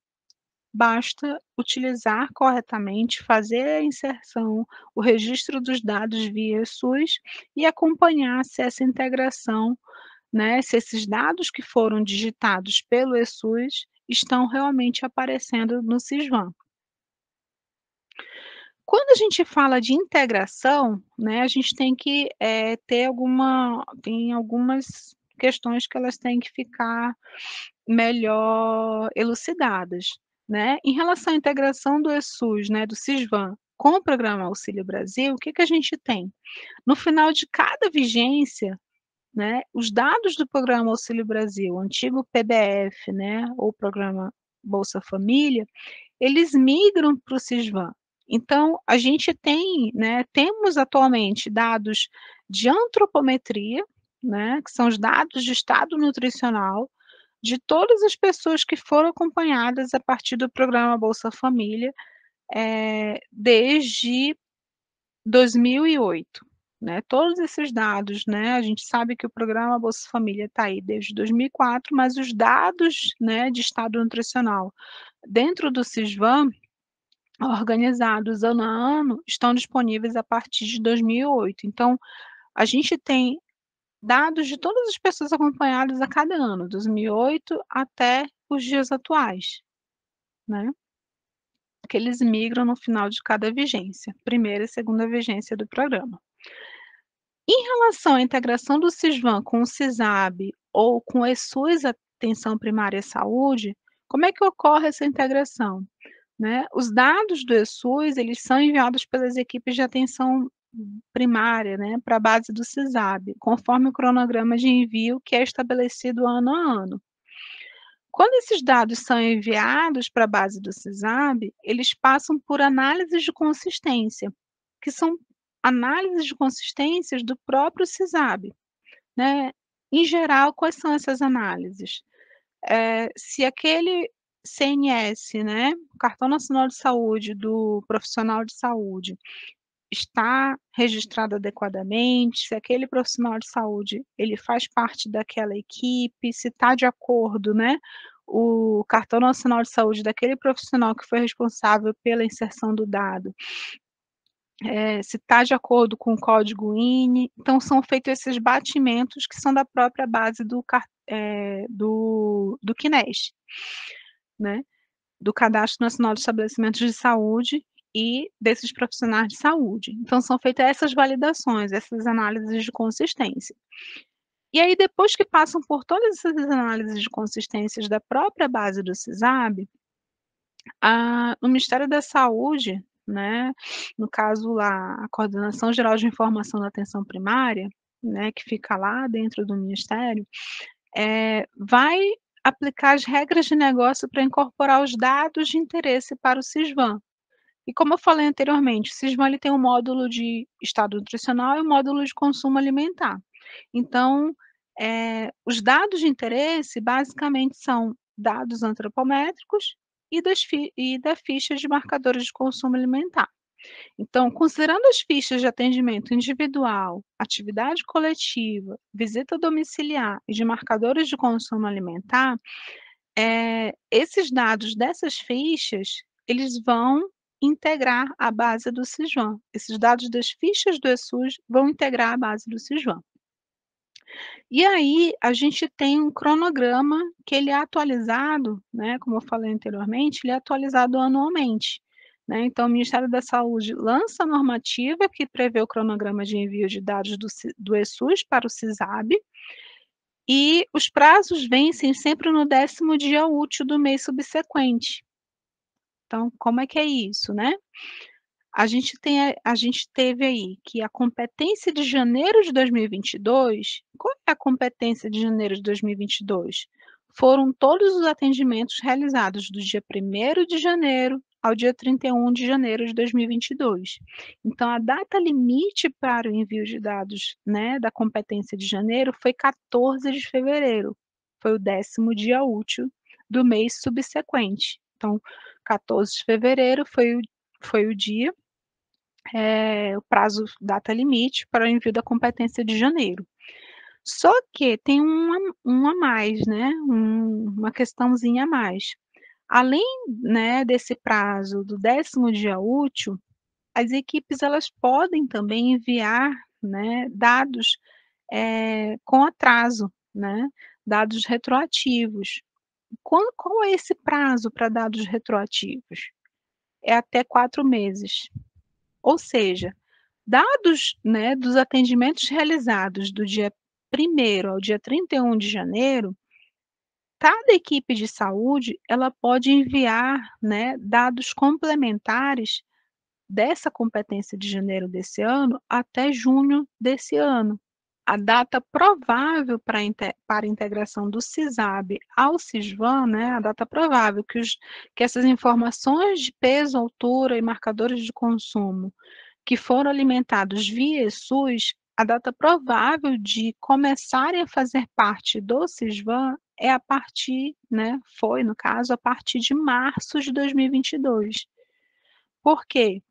Speaker 1: basta utilizar corretamente, fazer a inserção, o registro dos dados via SUS e acompanhar se essa integração, né, se esses dados que foram digitados pelo ESUS estão realmente aparecendo no Sisvan Quando a gente fala de integração, né, a gente tem que é, ter alguma, tem algumas questões que elas têm que ficar melhor elucidadas. Né? Em relação à integração do ESUS, né, do CISVAN, com o programa Auxílio Brasil, o que, que a gente tem? No final de cada vigência, né, os dados do programa Auxílio Brasil, antigo PBF, né, ou programa Bolsa Família, eles migram para o CISVAN. Então, a gente tem, né, temos atualmente dados de antropometria, né, que são os dados de estado nutricional de todas as pessoas que foram acompanhadas a partir do programa Bolsa Família é, desde 2008. Né? Todos esses dados, né? a gente sabe que o programa Bolsa Família está aí desde 2004, mas os dados né, de estado nutricional dentro do CISVAM, organizados ano a ano, estão disponíveis a partir de 2008. Então, a gente tem dados de todas as pessoas acompanhadas a cada ano, 2008 até os dias atuais, né? Que eles migram no final de cada vigência, primeira e segunda vigência do programa. Em relação à integração do CISVAN com o CISAB ou com a ESUS Atenção Primária e Saúde, como é que ocorre essa integração? Né? Os dados do ESUS, eles são enviados pelas equipes de atenção primária, né, para a base do CISAB, conforme o cronograma de envio que é estabelecido ano a ano. Quando esses dados são enviados para a base do CISAB, eles passam por análises de consistência, que são análises de consistências do próprio CISAB. Né? Em geral, quais são essas análises? É, se aquele CNS, né, Cartão Nacional de Saúde do profissional de saúde, está registrado adequadamente, se aquele profissional de saúde ele faz parte daquela equipe, se está de acordo, né? O cartão nacional de saúde daquele profissional que foi responsável pela inserção do dado. É, se está de acordo com o código INE. Então, são feitos esses batimentos que são da própria base do, é, do, do Kines, né? do Cadastro Nacional de Estabelecimentos de Saúde, e desses profissionais de saúde. Então, são feitas essas validações, essas análises de consistência. E aí, depois que passam por todas essas análises de consistências da própria base do CISAB, a, o Ministério da Saúde, né, no caso lá, a Coordenação Geral de Informação da Atenção Primária, né, que fica lá dentro do Ministério, é, vai aplicar as regras de negócio para incorporar os dados de interesse para o CISVAN, e como eu falei anteriormente, o Cisma ele tem um módulo de estado nutricional e um módulo de consumo alimentar. Então, é, os dados de interesse basicamente são dados antropométricos e, das, e da ficha de marcadores de consumo alimentar. Então, considerando as fichas de atendimento individual, atividade coletiva, visita domiciliar e de marcadores de consumo alimentar, é, esses dados dessas fichas, eles vão integrar a base do SIJAM. Esses dados das fichas do ESUS vão integrar a base do SIJAM. E aí a gente tem um cronograma que ele é atualizado, né, como eu falei anteriormente, ele é atualizado anualmente. Né? Então, o Ministério da Saúde lança a normativa que prevê o cronograma de envio de dados do, do ESUS para o CISAB, e os prazos vencem sempre no décimo dia útil do mês subsequente. Então, como é que é isso, né? A gente, tem, a gente teve aí que a competência de janeiro de 2022, qual é a competência de janeiro de 2022? Foram todos os atendimentos realizados do dia 1 de janeiro ao dia 31 de janeiro de 2022. Então, a data limite para o envio de dados né, da competência de janeiro foi 14 de fevereiro, foi o décimo dia útil do mês subsequente. Então, 14 de fevereiro foi o, foi o dia, é, o prazo, data limite para o envio da competência de janeiro. Só que tem um, a mais, né? Um, uma questãozinha a mais. Além né, desse prazo do décimo dia útil, as equipes elas podem também enviar né, dados é, com atraso, né, dados retroativos. Qual, qual é esse prazo para dados retroativos? É até quatro meses. Ou seja, dados né, dos atendimentos realizados do dia 1 ao dia 31 de janeiro, cada equipe de saúde ela pode enviar né, dados complementares dessa competência de janeiro desse ano até junho desse ano a data provável para, para a integração do CISAB ao CISVAN, né, a data provável que, os, que essas informações de peso, altura e marcadores de consumo que foram alimentados via SUS, a data provável de começarem a fazer parte do CISVAN é a partir, né, foi no caso, a partir de março de 2022. Por quê?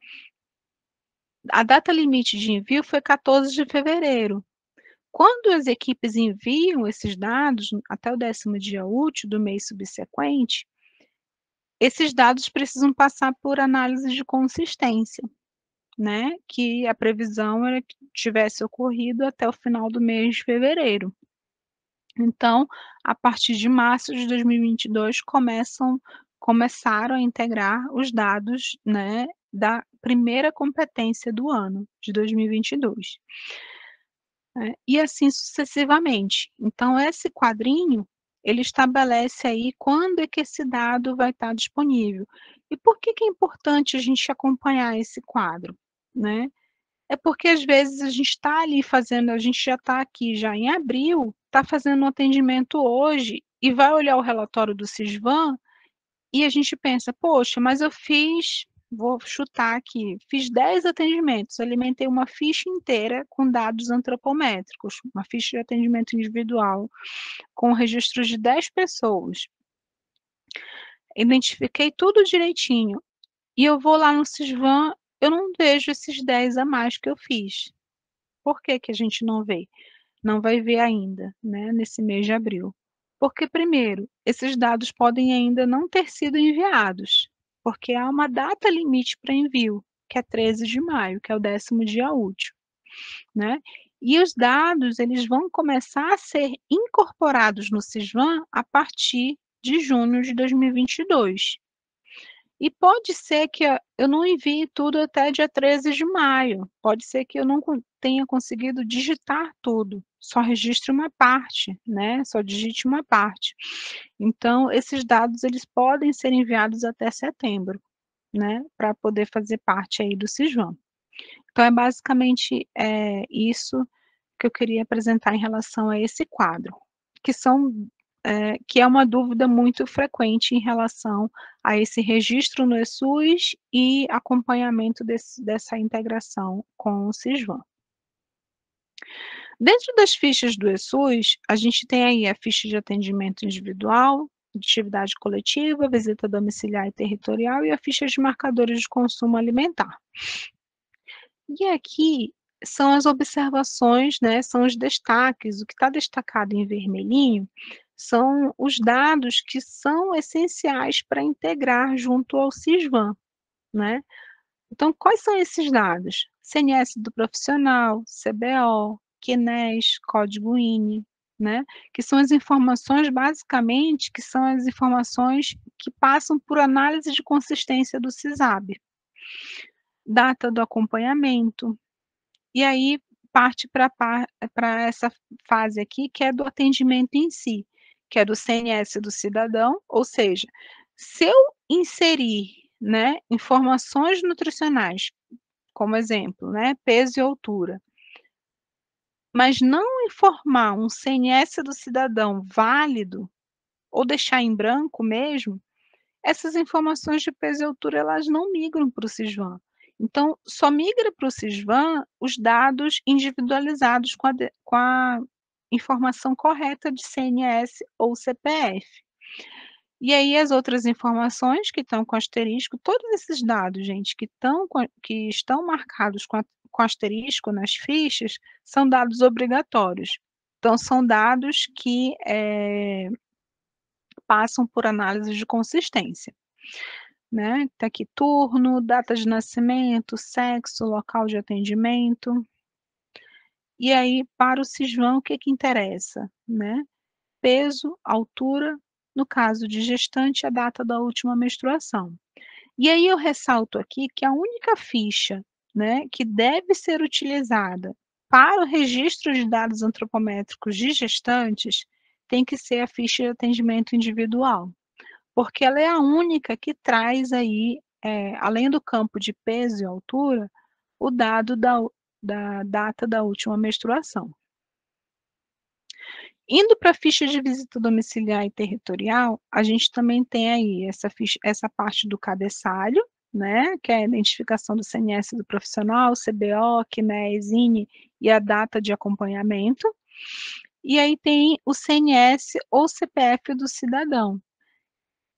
Speaker 1: A data limite de envio foi 14 de fevereiro, quando as equipes enviam esses dados até o décimo dia útil do mês subsequente, esses dados precisam passar por análise de consistência, né? Que a previsão era que tivesse ocorrido até o final do mês de fevereiro. Então, a partir de março de 2022, começam, começaram a integrar os dados né, da primeira competência do ano, de 2022 né? e assim sucessivamente. Então, esse quadrinho, ele estabelece aí quando é que esse dado vai estar disponível. E por que, que é importante a gente acompanhar esse quadro, né? É porque às vezes a gente está ali fazendo, a gente já está aqui já em abril, está fazendo um atendimento hoje e vai olhar o relatório do Sisvan e a gente pensa, poxa, mas eu fiz vou chutar aqui, fiz 10 atendimentos, alimentei uma ficha inteira com dados antropométricos, uma ficha de atendimento individual, com registros de 10 pessoas. Identifiquei tudo direitinho. E eu vou lá no Sisvan, eu não vejo esses 10 a mais que eu fiz. Por que, que a gente não vê? Não vai ver ainda, né, nesse mês de abril. Porque, primeiro, esses dados podem ainda não ter sido enviados porque há uma data limite para envio, que é 13 de maio, que é o décimo dia útil, né? E os dados, eles vão começar a ser incorporados no Sisvan a partir de junho de 2022. E pode ser que eu não envie tudo até dia 13 de maio, pode ser que eu não tenha conseguido digitar tudo só registre uma parte, né? Só digite uma parte. Então, esses dados eles podem ser enviados até setembro, né? Para poder fazer parte aí do Sijam. Então, é basicamente é, isso que eu queria apresentar em relação a esse quadro, que são é, que é uma dúvida muito frequente em relação a esse registro no ESUS e acompanhamento desse, dessa integração com o Sijam. Dentro das fichas do ESUS, a gente tem aí a ficha de atendimento individual, de atividade coletiva, visita domiciliar e territorial e a ficha de marcadores de consumo alimentar. E aqui são as observações, né, são os destaques, o que está destacado em vermelhinho são os dados que são essenciais para integrar junto ao CISVAN, né? Então, quais são esses dados? CNS do profissional, CBO, QNES, código INE, né? Que são as informações, basicamente, que são as informações que passam por análise de consistência do CISAB. Data do acompanhamento. E aí parte para essa fase aqui, que é do atendimento em si, que é do CNS do cidadão, ou seja, se eu inserir né, informações nutricionais, como exemplo, né, peso e altura, mas não informar um CNS do cidadão válido ou deixar em branco mesmo, essas informações de peso e altura elas não migram para o Sisvan. Então, só migra para o Sisvan os dados individualizados com a, com a informação correta de CNS ou CPF. E aí as outras informações que estão com asterisco, todos esses dados, gente, que, tão, que estão marcados com a com asterisco nas fichas são dados obrigatórios. Então, são dados que é, passam por análise de consistência. Né? Tá aqui turno, data de nascimento, sexo, local de atendimento. E aí, para o CISVAN, o que, que interessa? Né? Peso, altura, no caso de gestante, a data da última menstruação. E aí eu ressalto aqui que a única ficha né, que deve ser utilizada para o registro de dados antropométricos de gestantes tem que ser a ficha de atendimento individual, porque ela é a única que traz aí, é, além do campo de peso e altura, o dado da, da data da última menstruação. Indo para a ficha de visita domiciliar e territorial, a gente também tem aí essa, ficha, essa parte do cabeçalho, né, que é a identificação do CNS do profissional, CBO, QNE, e a data de acompanhamento. E aí tem o CNS ou CPF do cidadão.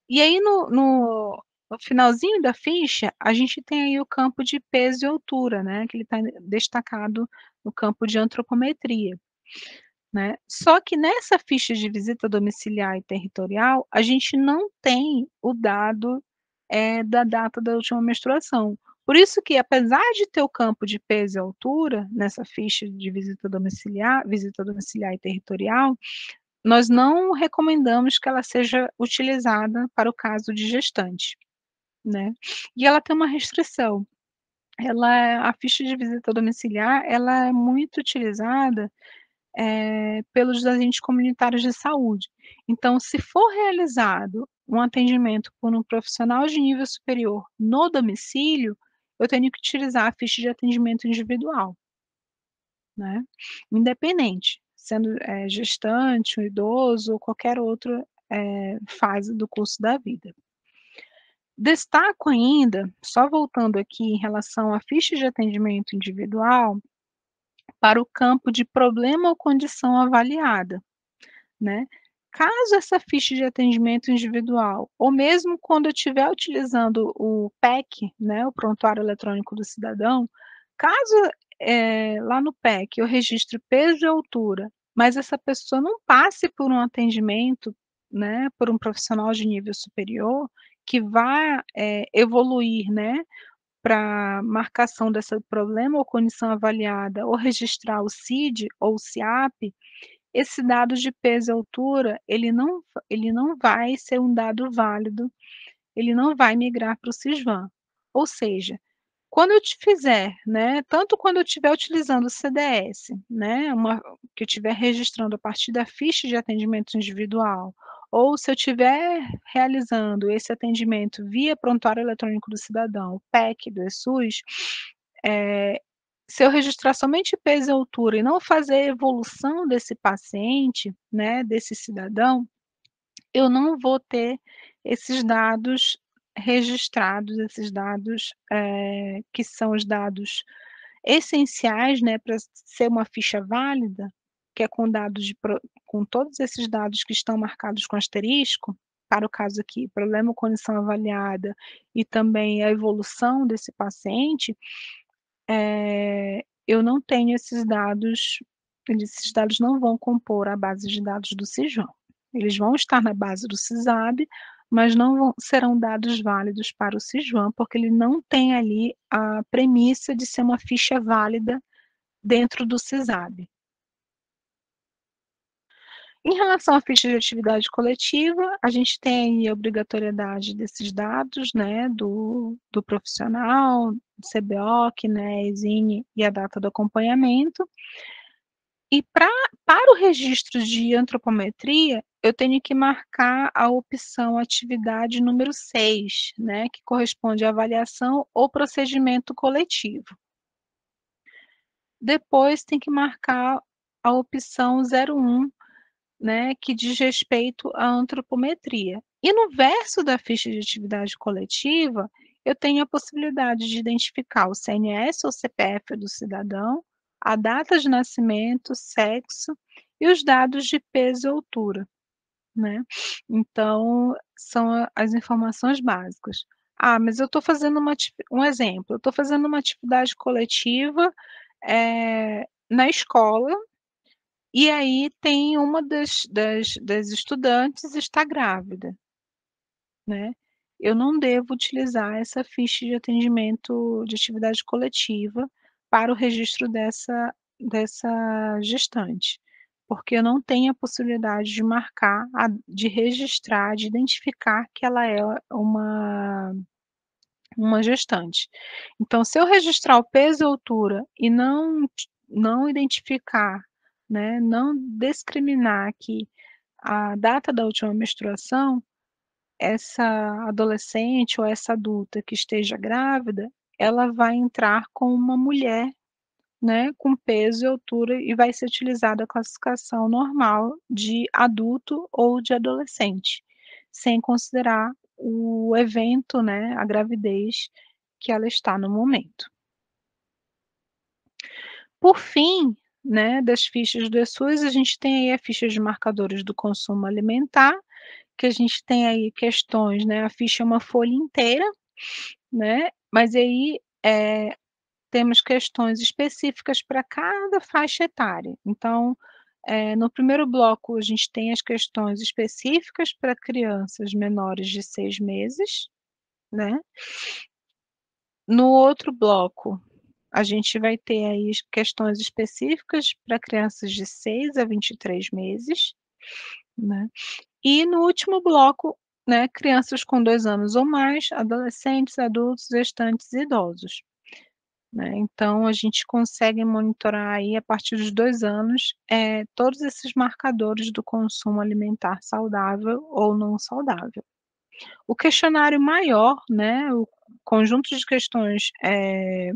Speaker 1: E aí no, no finalzinho da ficha, a gente tem aí o campo de peso e altura, né, que ele está destacado no campo de antropometria. Né? Só que nessa ficha de visita domiciliar e territorial, a gente não tem o dado é, da data da última menstruação. Por isso que, apesar de ter o campo de peso e altura nessa ficha de visita domiciliar, visita domiciliar e territorial, nós não recomendamos que ela seja utilizada para o caso de gestante, né? E ela tem uma restrição. Ela, a ficha de visita domiciliar, ela é muito utilizada é, pelos agentes comunitários de saúde. Então, se for realizado um atendimento por um profissional de nível superior no domicílio, eu tenho que utilizar a ficha de atendimento individual, né? Independente, sendo é, gestante, um idoso ou qualquer outra é, eh, fase do curso da vida. Destaco ainda, só voltando aqui em relação à ficha de atendimento individual, para o campo de problema ou condição avaliada, né? Caso essa ficha de atendimento individual, ou mesmo quando eu estiver utilizando o PEC, né, o Prontuário Eletrônico do Cidadão, caso é, lá no PEC eu registre peso e altura, mas essa pessoa não passe por um atendimento, né, por um profissional de nível superior, que vá é, evoluir, né, para marcação desse problema ou condição avaliada ou registrar o CID ou o CIAP, esse dado de peso e altura, ele não, ele não vai ser um dado válido, ele não vai migrar para o Sisvan. Ou seja, quando eu fizer, né, tanto quando eu estiver utilizando o CDS, né, uma, que eu estiver registrando a partir da ficha de atendimento individual, ou se eu estiver realizando esse atendimento via prontuário eletrônico do cidadão, PEC do ESUS, é, eh, se eu registrar somente peso e altura e não fazer a evolução desse paciente, né, desse cidadão, eu não vou ter esses dados registrados, esses dados é, que são os dados essenciais, né, para ser uma ficha válida, que é com dados de, com todos esses dados que estão marcados com asterisco, para o caso aqui, problema ou condição avaliada e também a evolução desse paciente, é, eu não tenho esses dados, esses dados não vão compor a base de dados do CIJOM. Eles vão estar na base do CISAB, mas não vão, serão dados válidos para o CIJOM, porque ele não tem ali a premissa de ser uma ficha válida dentro do CISAB. Em relação à ficha de atividade coletiva, a gente tem a obrigatoriedade desses dados, né, do, do profissional, CBOC, né, ESINE e a data do acompanhamento. E pra, para o registro de antropometria, eu tenho que marcar a opção atividade número 6, né, que corresponde à avaliação ou procedimento coletivo. Depois tem que marcar a opção 01, né, que diz respeito à antropometria. E no verso da ficha de atividade coletiva, eu tenho a possibilidade de identificar o CNS ou CPF do cidadão, a data de nascimento, sexo e os dados de peso e altura. Né? Então, são as informações básicas. Ah, mas eu estou fazendo uma, um exemplo, eu estou fazendo uma atividade coletiva é, na escola, e aí tem uma das, das, das estudantes está grávida, né? Eu não devo utilizar essa ficha de atendimento de atividade coletiva para o registro dessa, dessa gestante, porque eu não tenho a possibilidade de marcar, de registrar, de identificar que ela é uma, uma gestante. Então, se eu registrar o peso e altura e não, não identificar né? Não discriminar que a data da última menstruação, essa adolescente ou essa adulta que esteja grávida, ela vai entrar com uma mulher, né, com peso e altura e vai ser utilizada a classificação normal de adulto ou de adolescente, sem considerar o evento, né, a gravidez que ela está no momento. Por fim, né, das fichas do ESUS, a gente tem aí a ficha de marcadores do consumo alimentar, que a gente tem aí questões, né, a ficha é uma folha inteira, né, mas aí é, temos questões específicas para cada faixa etária. Então, é, no primeiro bloco, a gente tem as questões específicas para crianças menores de seis meses, né? No outro bloco, a gente vai ter aí questões específicas para crianças de 6 a 23 meses, né? E no último bloco, né, crianças com dois anos ou mais, adolescentes, adultos, gestantes e idosos. Né? Então, a gente consegue monitorar aí, a partir dos dois anos, é, todos esses marcadores do consumo alimentar saudável ou não saudável. O questionário maior, né, o conjunto de questões é,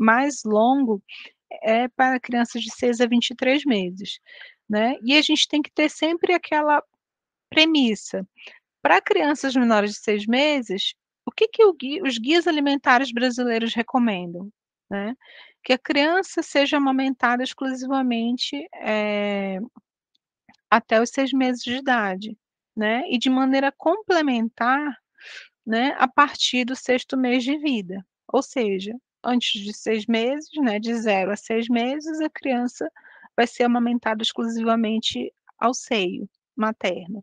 Speaker 1: mais longo é para crianças de 6 a 23 meses, né? E a gente tem que ter sempre aquela premissa. Para crianças menores de 6 meses, o que, que guia, os guias alimentares brasileiros recomendam? Né? Que a criança seja amamentada exclusivamente é, até os seis meses de idade, né? E de maneira complementar, né, a partir do sexto mês de vida. Ou seja, antes de seis meses, né, de zero a seis meses, a criança vai ser amamentada exclusivamente ao seio materno.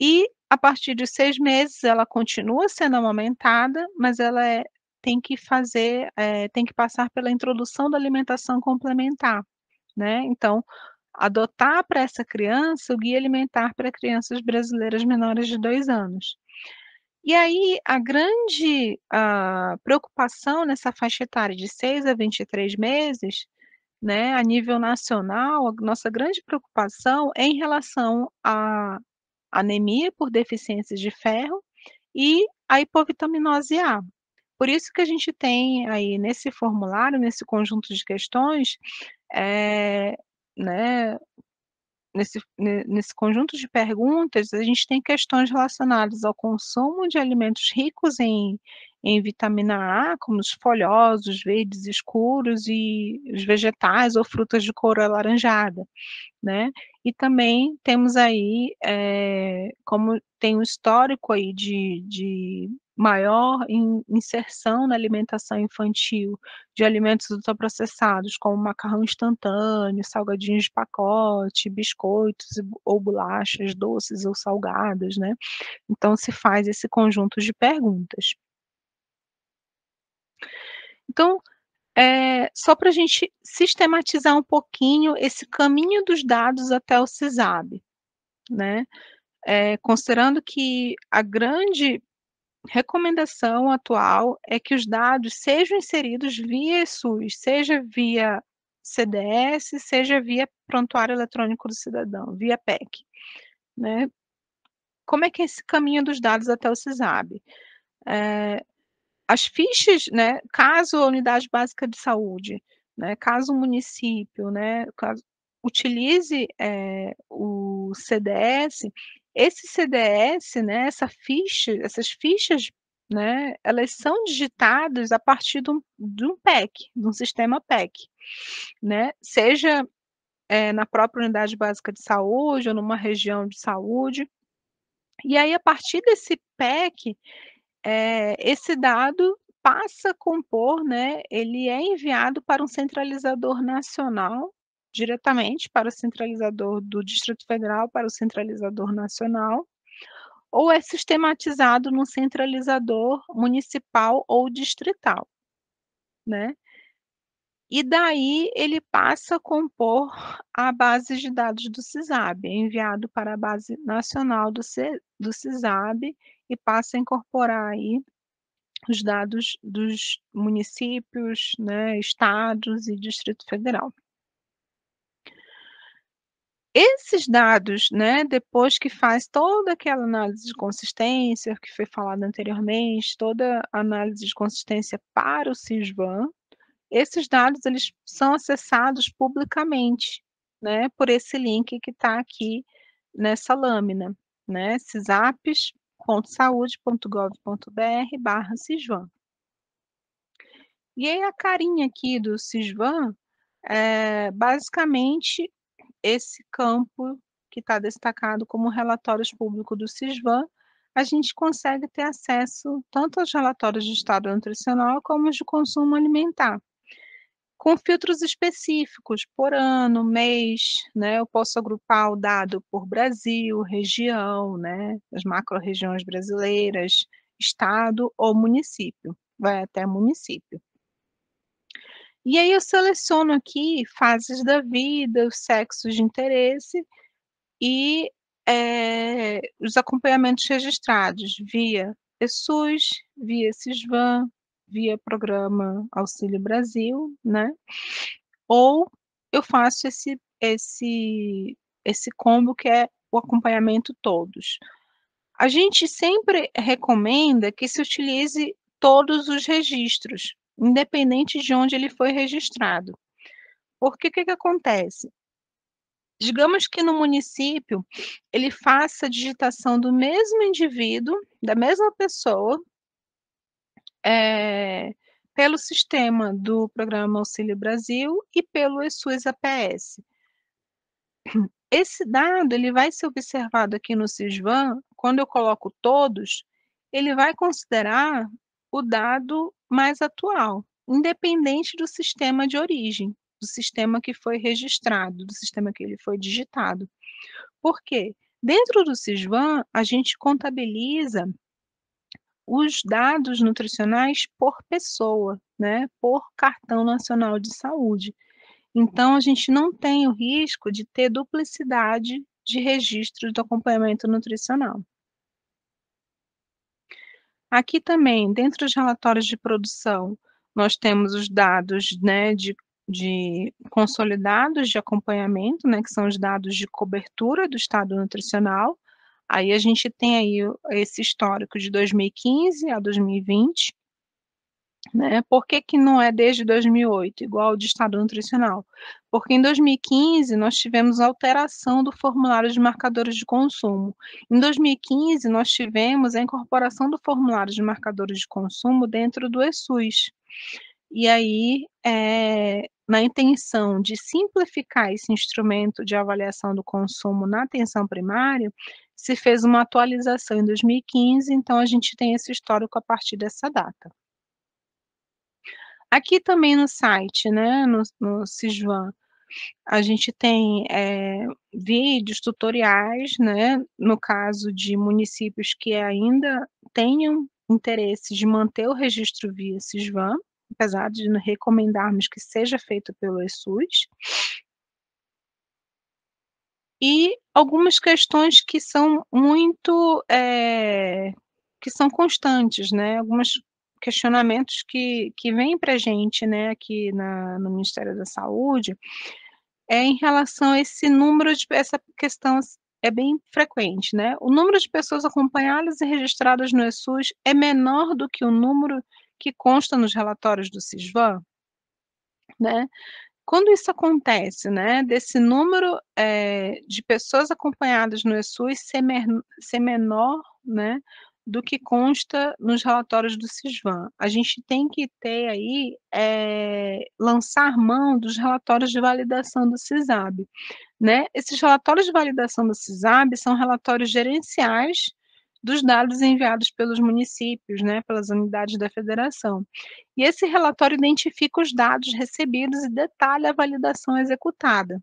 Speaker 1: E a partir de seis meses ela continua sendo amamentada, mas ela é, tem que fazer, é, tem que passar pela introdução da alimentação complementar, né? Então, adotar para essa criança o guia alimentar para crianças brasileiras menores de dois anos. E aí, a grande ah, preocupação nessa faixa etária de 6 a 23 meses, né, a nível nacional, a nossa grande preocupação é em relação à anemia por deficiências de ferro e a hipovitaminose A. Por isso que a gente tem aí nesse formulário, nesse conjunto de questões, é, né, nesse, nesse conjunto de perguntas, a gente tem questões relacionadas ao consumo de alimentos ricos em, em vitamina A, como os folhosos, verdes escuros e os vegetais ou frutas de cor alaranjada, né? E também temos aí, é, como tem um histórico aí de, de maior inserção na alimentação infantil de alimentos ultraprocessados, como macarrão instantâneo, salgadinhos de pacote, biscoitos ou bolachas doces ou salgadas, né? Então se faz esse conjunto de perguntas. Então, é, só para a gente sistematizar um pouquinho esse caminho dos dados até o CISAB, né? É, considerando que a grande recomendação atual é que os dados sejam inseridos via SUS, seja via CDS, seja via Prontuário Eletrônico do Cidadão, via PEC. Né? Como é que é esse caminho dos dados até o CISAB? É, as fichas, né, caso a unidade básica de saúde, né, caso o município, né, caso, utilize é, o CDS, esse CDS, né, essa ficha, essas fichas, né, elas são digitadas a partir de um, de um PEC, de um sistema PEC, né, seja é, na própria unidade básica de saúde ou numa região de saúde. E aí, a partir desse PEC, eh, é, esse dado passa a compor, né, ele é enviado para um centralizador nacional diretamente para o centralizador do Distrito Federal, para o centralizador nacional, ou é sistematizado num centralizador municipal ou distrital, né? E daí ele passa a compor a base de dados do CISAB, é enviado para a base nacional do, C, do CISAB e passa a incorporar aí os dados dos municípios, né, estados e Distrito Federal esses dados, né, depois que faz toda aquela análise de consistência que foi falada anteriormente, toda a análise de consistência para o Cisvan, esses dados eles são acessados publicamente, né, por esse link que está aqui nessa lâmina, né, cisaps.saude.gov.br barra Cisvan. E aí a carinha aqui do Cisvan é, basicamente esse campo que está destacado como relatórios públicos do CISVAN, a gente consegue ter acesso tanto aos relatórios de estado nutricional como os de consumo alimentar, com filtros específicos por ano, mês, né? Eu posso agrupar o dado por Brasil, região, né? As macro-regiões brasileiras, estado ou município, vai até município. E aí eu seleciono aqui fases da vida, os sexos de interesse e é, os acompanhamentos registrados via SUS, via Cisvan, via programa Auxílio Brasil, né? Ou eu faço esse esse esse combo que é o acompanhamento todos. A gente sempre recomenda que se utilize todos os registros, independente de onde ele foi registrado. Porque o que, que acontece? Digamos que no município ele faça a digitação do mesmo indivíduo, da mesma pessoa, é, pelo sistema do Programa Auxílio Brasil e pelo SUS APS. Esse dado ele vai ser observado aqui no Sisvan, quando eu coloco todos, ele vai considerar o dado mais atual, independente do sistema de origem, do sistema que foi registrado, do sistema que ele foi digitado. Por quê? Dentro do Sisvan, a gente contabiliza os dados nutricionais por pessoa, né, por cartão nacional de saúde. Então, a gente não tem o risco de ter duplicidade de registros do acompanhamento nutricional. Aqui também, dentro dos relatórios de produção, nós temos os dados né, de, de consolidados de acompanhamento, né, que são os dados de cobertura do estado nutricional. Aí a gente tem aí esse histórico de 2015 a 2020, né? Por que, que não é desde 2008, igual o de estado nutricional? Porque em 2015 nós tivemos alteração do formulário de marcadores de consumo. Em 2015 nós tivemos a incorporação do formulário de marcadores de consumo dentro do ESUS. E aí, é, na intenção de simplificar esse instrumento de avaliação do consumo na atenção primária, se fez uma atualização em 2015, então a gente tem esse histórico a partir dessa data. Aqui também no site, né, no, no a gente tem é, vídeos, tutoriais, né, no caso de municípios que ainda tenham interesse de manter o registro via Sisvan, apesar de recomendarmos que seja feito pelo ESUS, e algumas questões que são muito é, que são constantes, né? Algumas questionamentos que, que vêm para a gente, né, aqui na, no Ministério da Saúde, é em relação a esse número de essa questão é bem frequente, né? O número de pessoas acompanhadas e registradas no ESUS é menor do que o número que consta nos relatórios do Cisvan, né? Quando isso acontece, né, desse número é, de pessoas acompanhadas no ESUS ser, ser menor, né, do que consta nos relatórios do CISVAN. A gente tem que ter aí, é, lançar mão dos relatórios de validação do CISAB. Né? Esses relatórios de validação do CISAB são relatórios gerenciais dos dados enviados pelos municípios, né, pelas unidades da federação. E esse relatório identifica os dados recebidos e detalha a validação executada.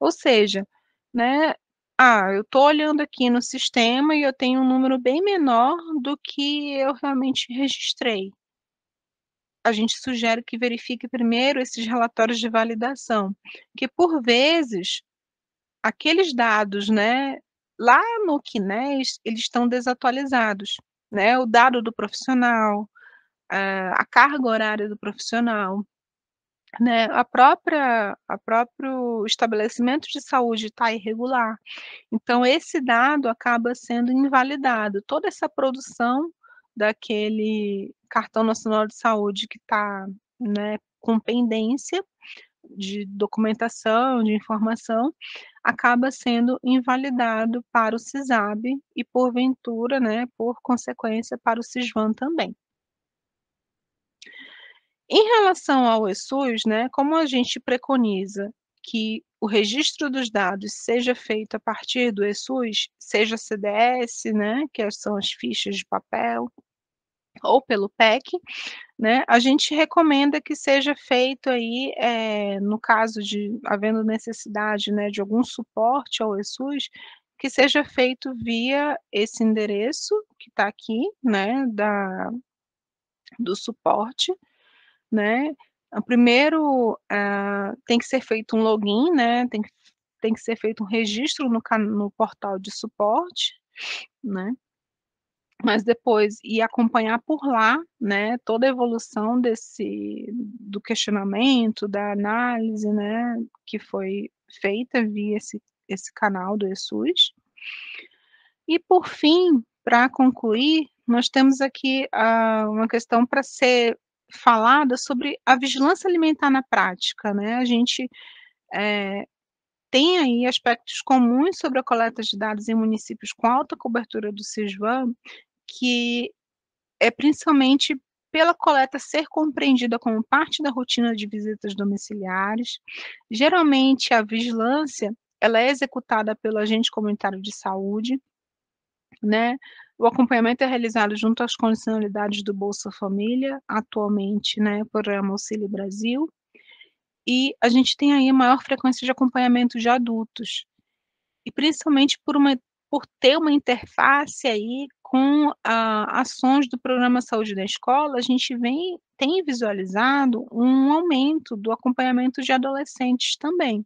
Speaker 1: Ou seja, né, ah, eu estou olhando aqui no sistema e eu tenho um número bem menor do que eu realmente registrei. A gente sugere que verifique primeiro esses relatórios de validação, que por vezes aqueles dados, né, lá no Kines, eles estão desatualizados, né? O dado do profissional, a carga horária do profissional, né, a própria, a próprio estabelecimento de saúde está irregular. Então, esse dado acaba sendo invalidado. Toda essa produção daquele cartão nacional de saúde que está né, com pendência de documentação, de informação, acaba sendo invalidado para o CISAB e, porventura, né, por consequência, para o CISVAN também. Em relação ao ESUS, né, como a gente preconiza que o registro dos dados seja feito a partir do ESUS, seja CDS, né, que são as fichas de papel, ou pelo PEC, né, a gente recomenda que seja feito aí, é, no caso de havendo necessidade né, de algum suporte ao ESUS, que seja feito via esse endereço que está aqui, né, da, do suporte, né? Primeiro uh, tem que ser feito um login, né? Tem, tem que ser feito um registro no, no portal de suporte, né? mas depois ir acompanhar por lá, né, toda a evolução desse do questionamento, da análise, né, que foi feita via esse, esse canal do ESUS. E por fim, para concluir, nós temos aqui uh, uma questão para ser falada sobre a vigilância alimentar na prática, né? A gente é, tem aí aspectos comuns sobre a coleta de dados em municípios com alta cobertura do SISVAM, que é principalmente pela coleta ser compreendida como parte da rotina de visitas domiciliares. Geralmente, a vigilância ela é executada pelo agente comunitário de saúde, né? O acompanhamento é realizado junto às condicionalidades do Bolsa Família, atualmente, né, programa Auxílio Brasil, e a gente tem aí maior frequência de acompanhamento de adultos, e principalmente por, uma, por ter uma interface aí com a, ações do programa Saúde da Escola, a gente vem, tem visualizado um aumento do acompanhamento de adolescentes também.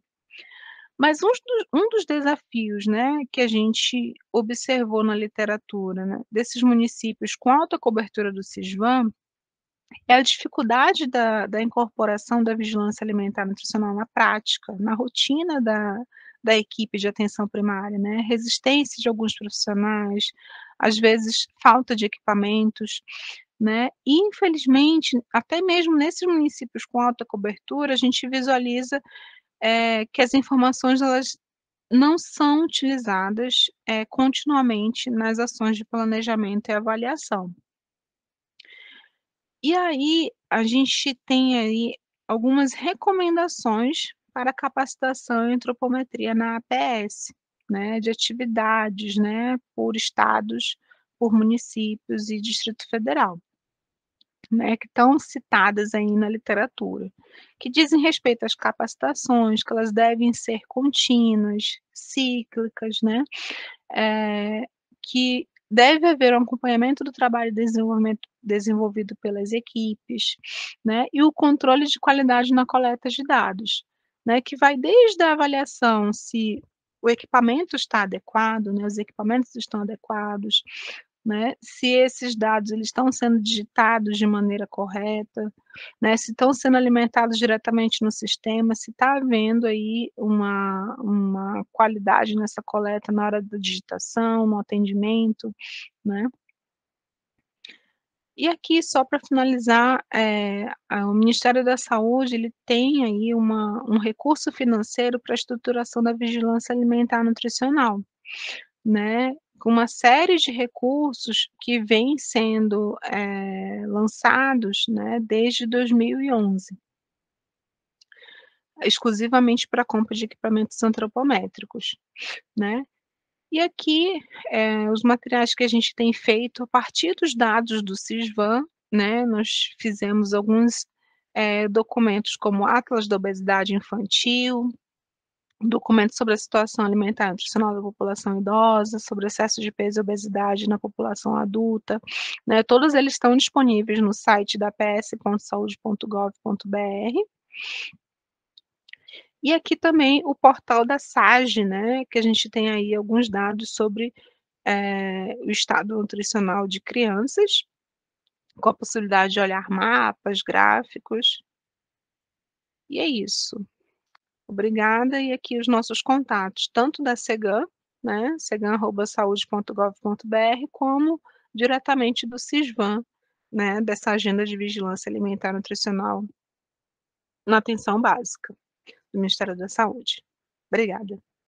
Speaker 1: Mas um dos, um dos desafios né, que a gente observou na literatura né, desses municípios com alta cobertura do CISVAM é a dificuldade da, da incorporação da vigilância alimentar nutricional na prática, na rotina da, da equipe de atenção primária, né? Resistência de alguns profissionais, às vezes falta de equipamentos, né? E, infelizmente, até mesmo nesses municípios com alta cobertura, a gente visualiza é, que as informações elas não são utilizadas é, continuamente nas ações de planejamento e avaliação. E aí a gente tem aí algumas recomendações para capacitação em antropometria na APS, né, de atividades, né, por estados, por municípios e Distrito Federal né, que estão citadas aí na literatura, que dizem respeito às capacitações, que elas devem ser contínuas, cíclicas, né, é, que deve haver um acompanhamento do trabalho desenvolvimento desenvolvido pelas equipes, né, e o controle de qualidade na coleta de dados, né, que vai desde a avaliação se o equipamento está adequado, né, os equipamentos estão adequados, né? Se esses dados eles estão sendo digitados de maneira correta, né? Se estão sendo alimentados diretamente no sistema, se está havendo aí uma, uma qualidade nessa coleta na hora da digitação, no atendimento, né? E aqui, só para finalizar, é, o Ministério da Saúde ele tem aí uma, um recurso financeiro para a estruturação da vigilância alimentar nutricional. Né? com uma série de recursos que vêm sendo é, lançados né, desde 2011, exclusivamente para compra de equipamentos antropométricos. Né? E aqui, é, os materiais que a gente tem feito a partir dos dados do CISVAN, né, nós fizemos alguns é, documentos como Atlas da Obesidade Infantil, documento sobre a situação alimentar e nutricional da população idosa, sobre excesso de peso e obesidade na população adulta, né, todos eles estão disponíveis no site da ps.saude.gov.br. E aqui também o portal da SAGE, né, que a gente tem aí alguns dados sobre é, o estado nutricional de crianças, com a possibilidade de olhar mapas, gráficos. E é isso. Obrigada, e aqui os nossos contatos, tanto da Segan, né, segan.saude.gov.br, como diretamente do CISVAN, né, dessa agenda de vigilância alimentar nutricional na atenção básica do Ministério da Saúde. Obrigada.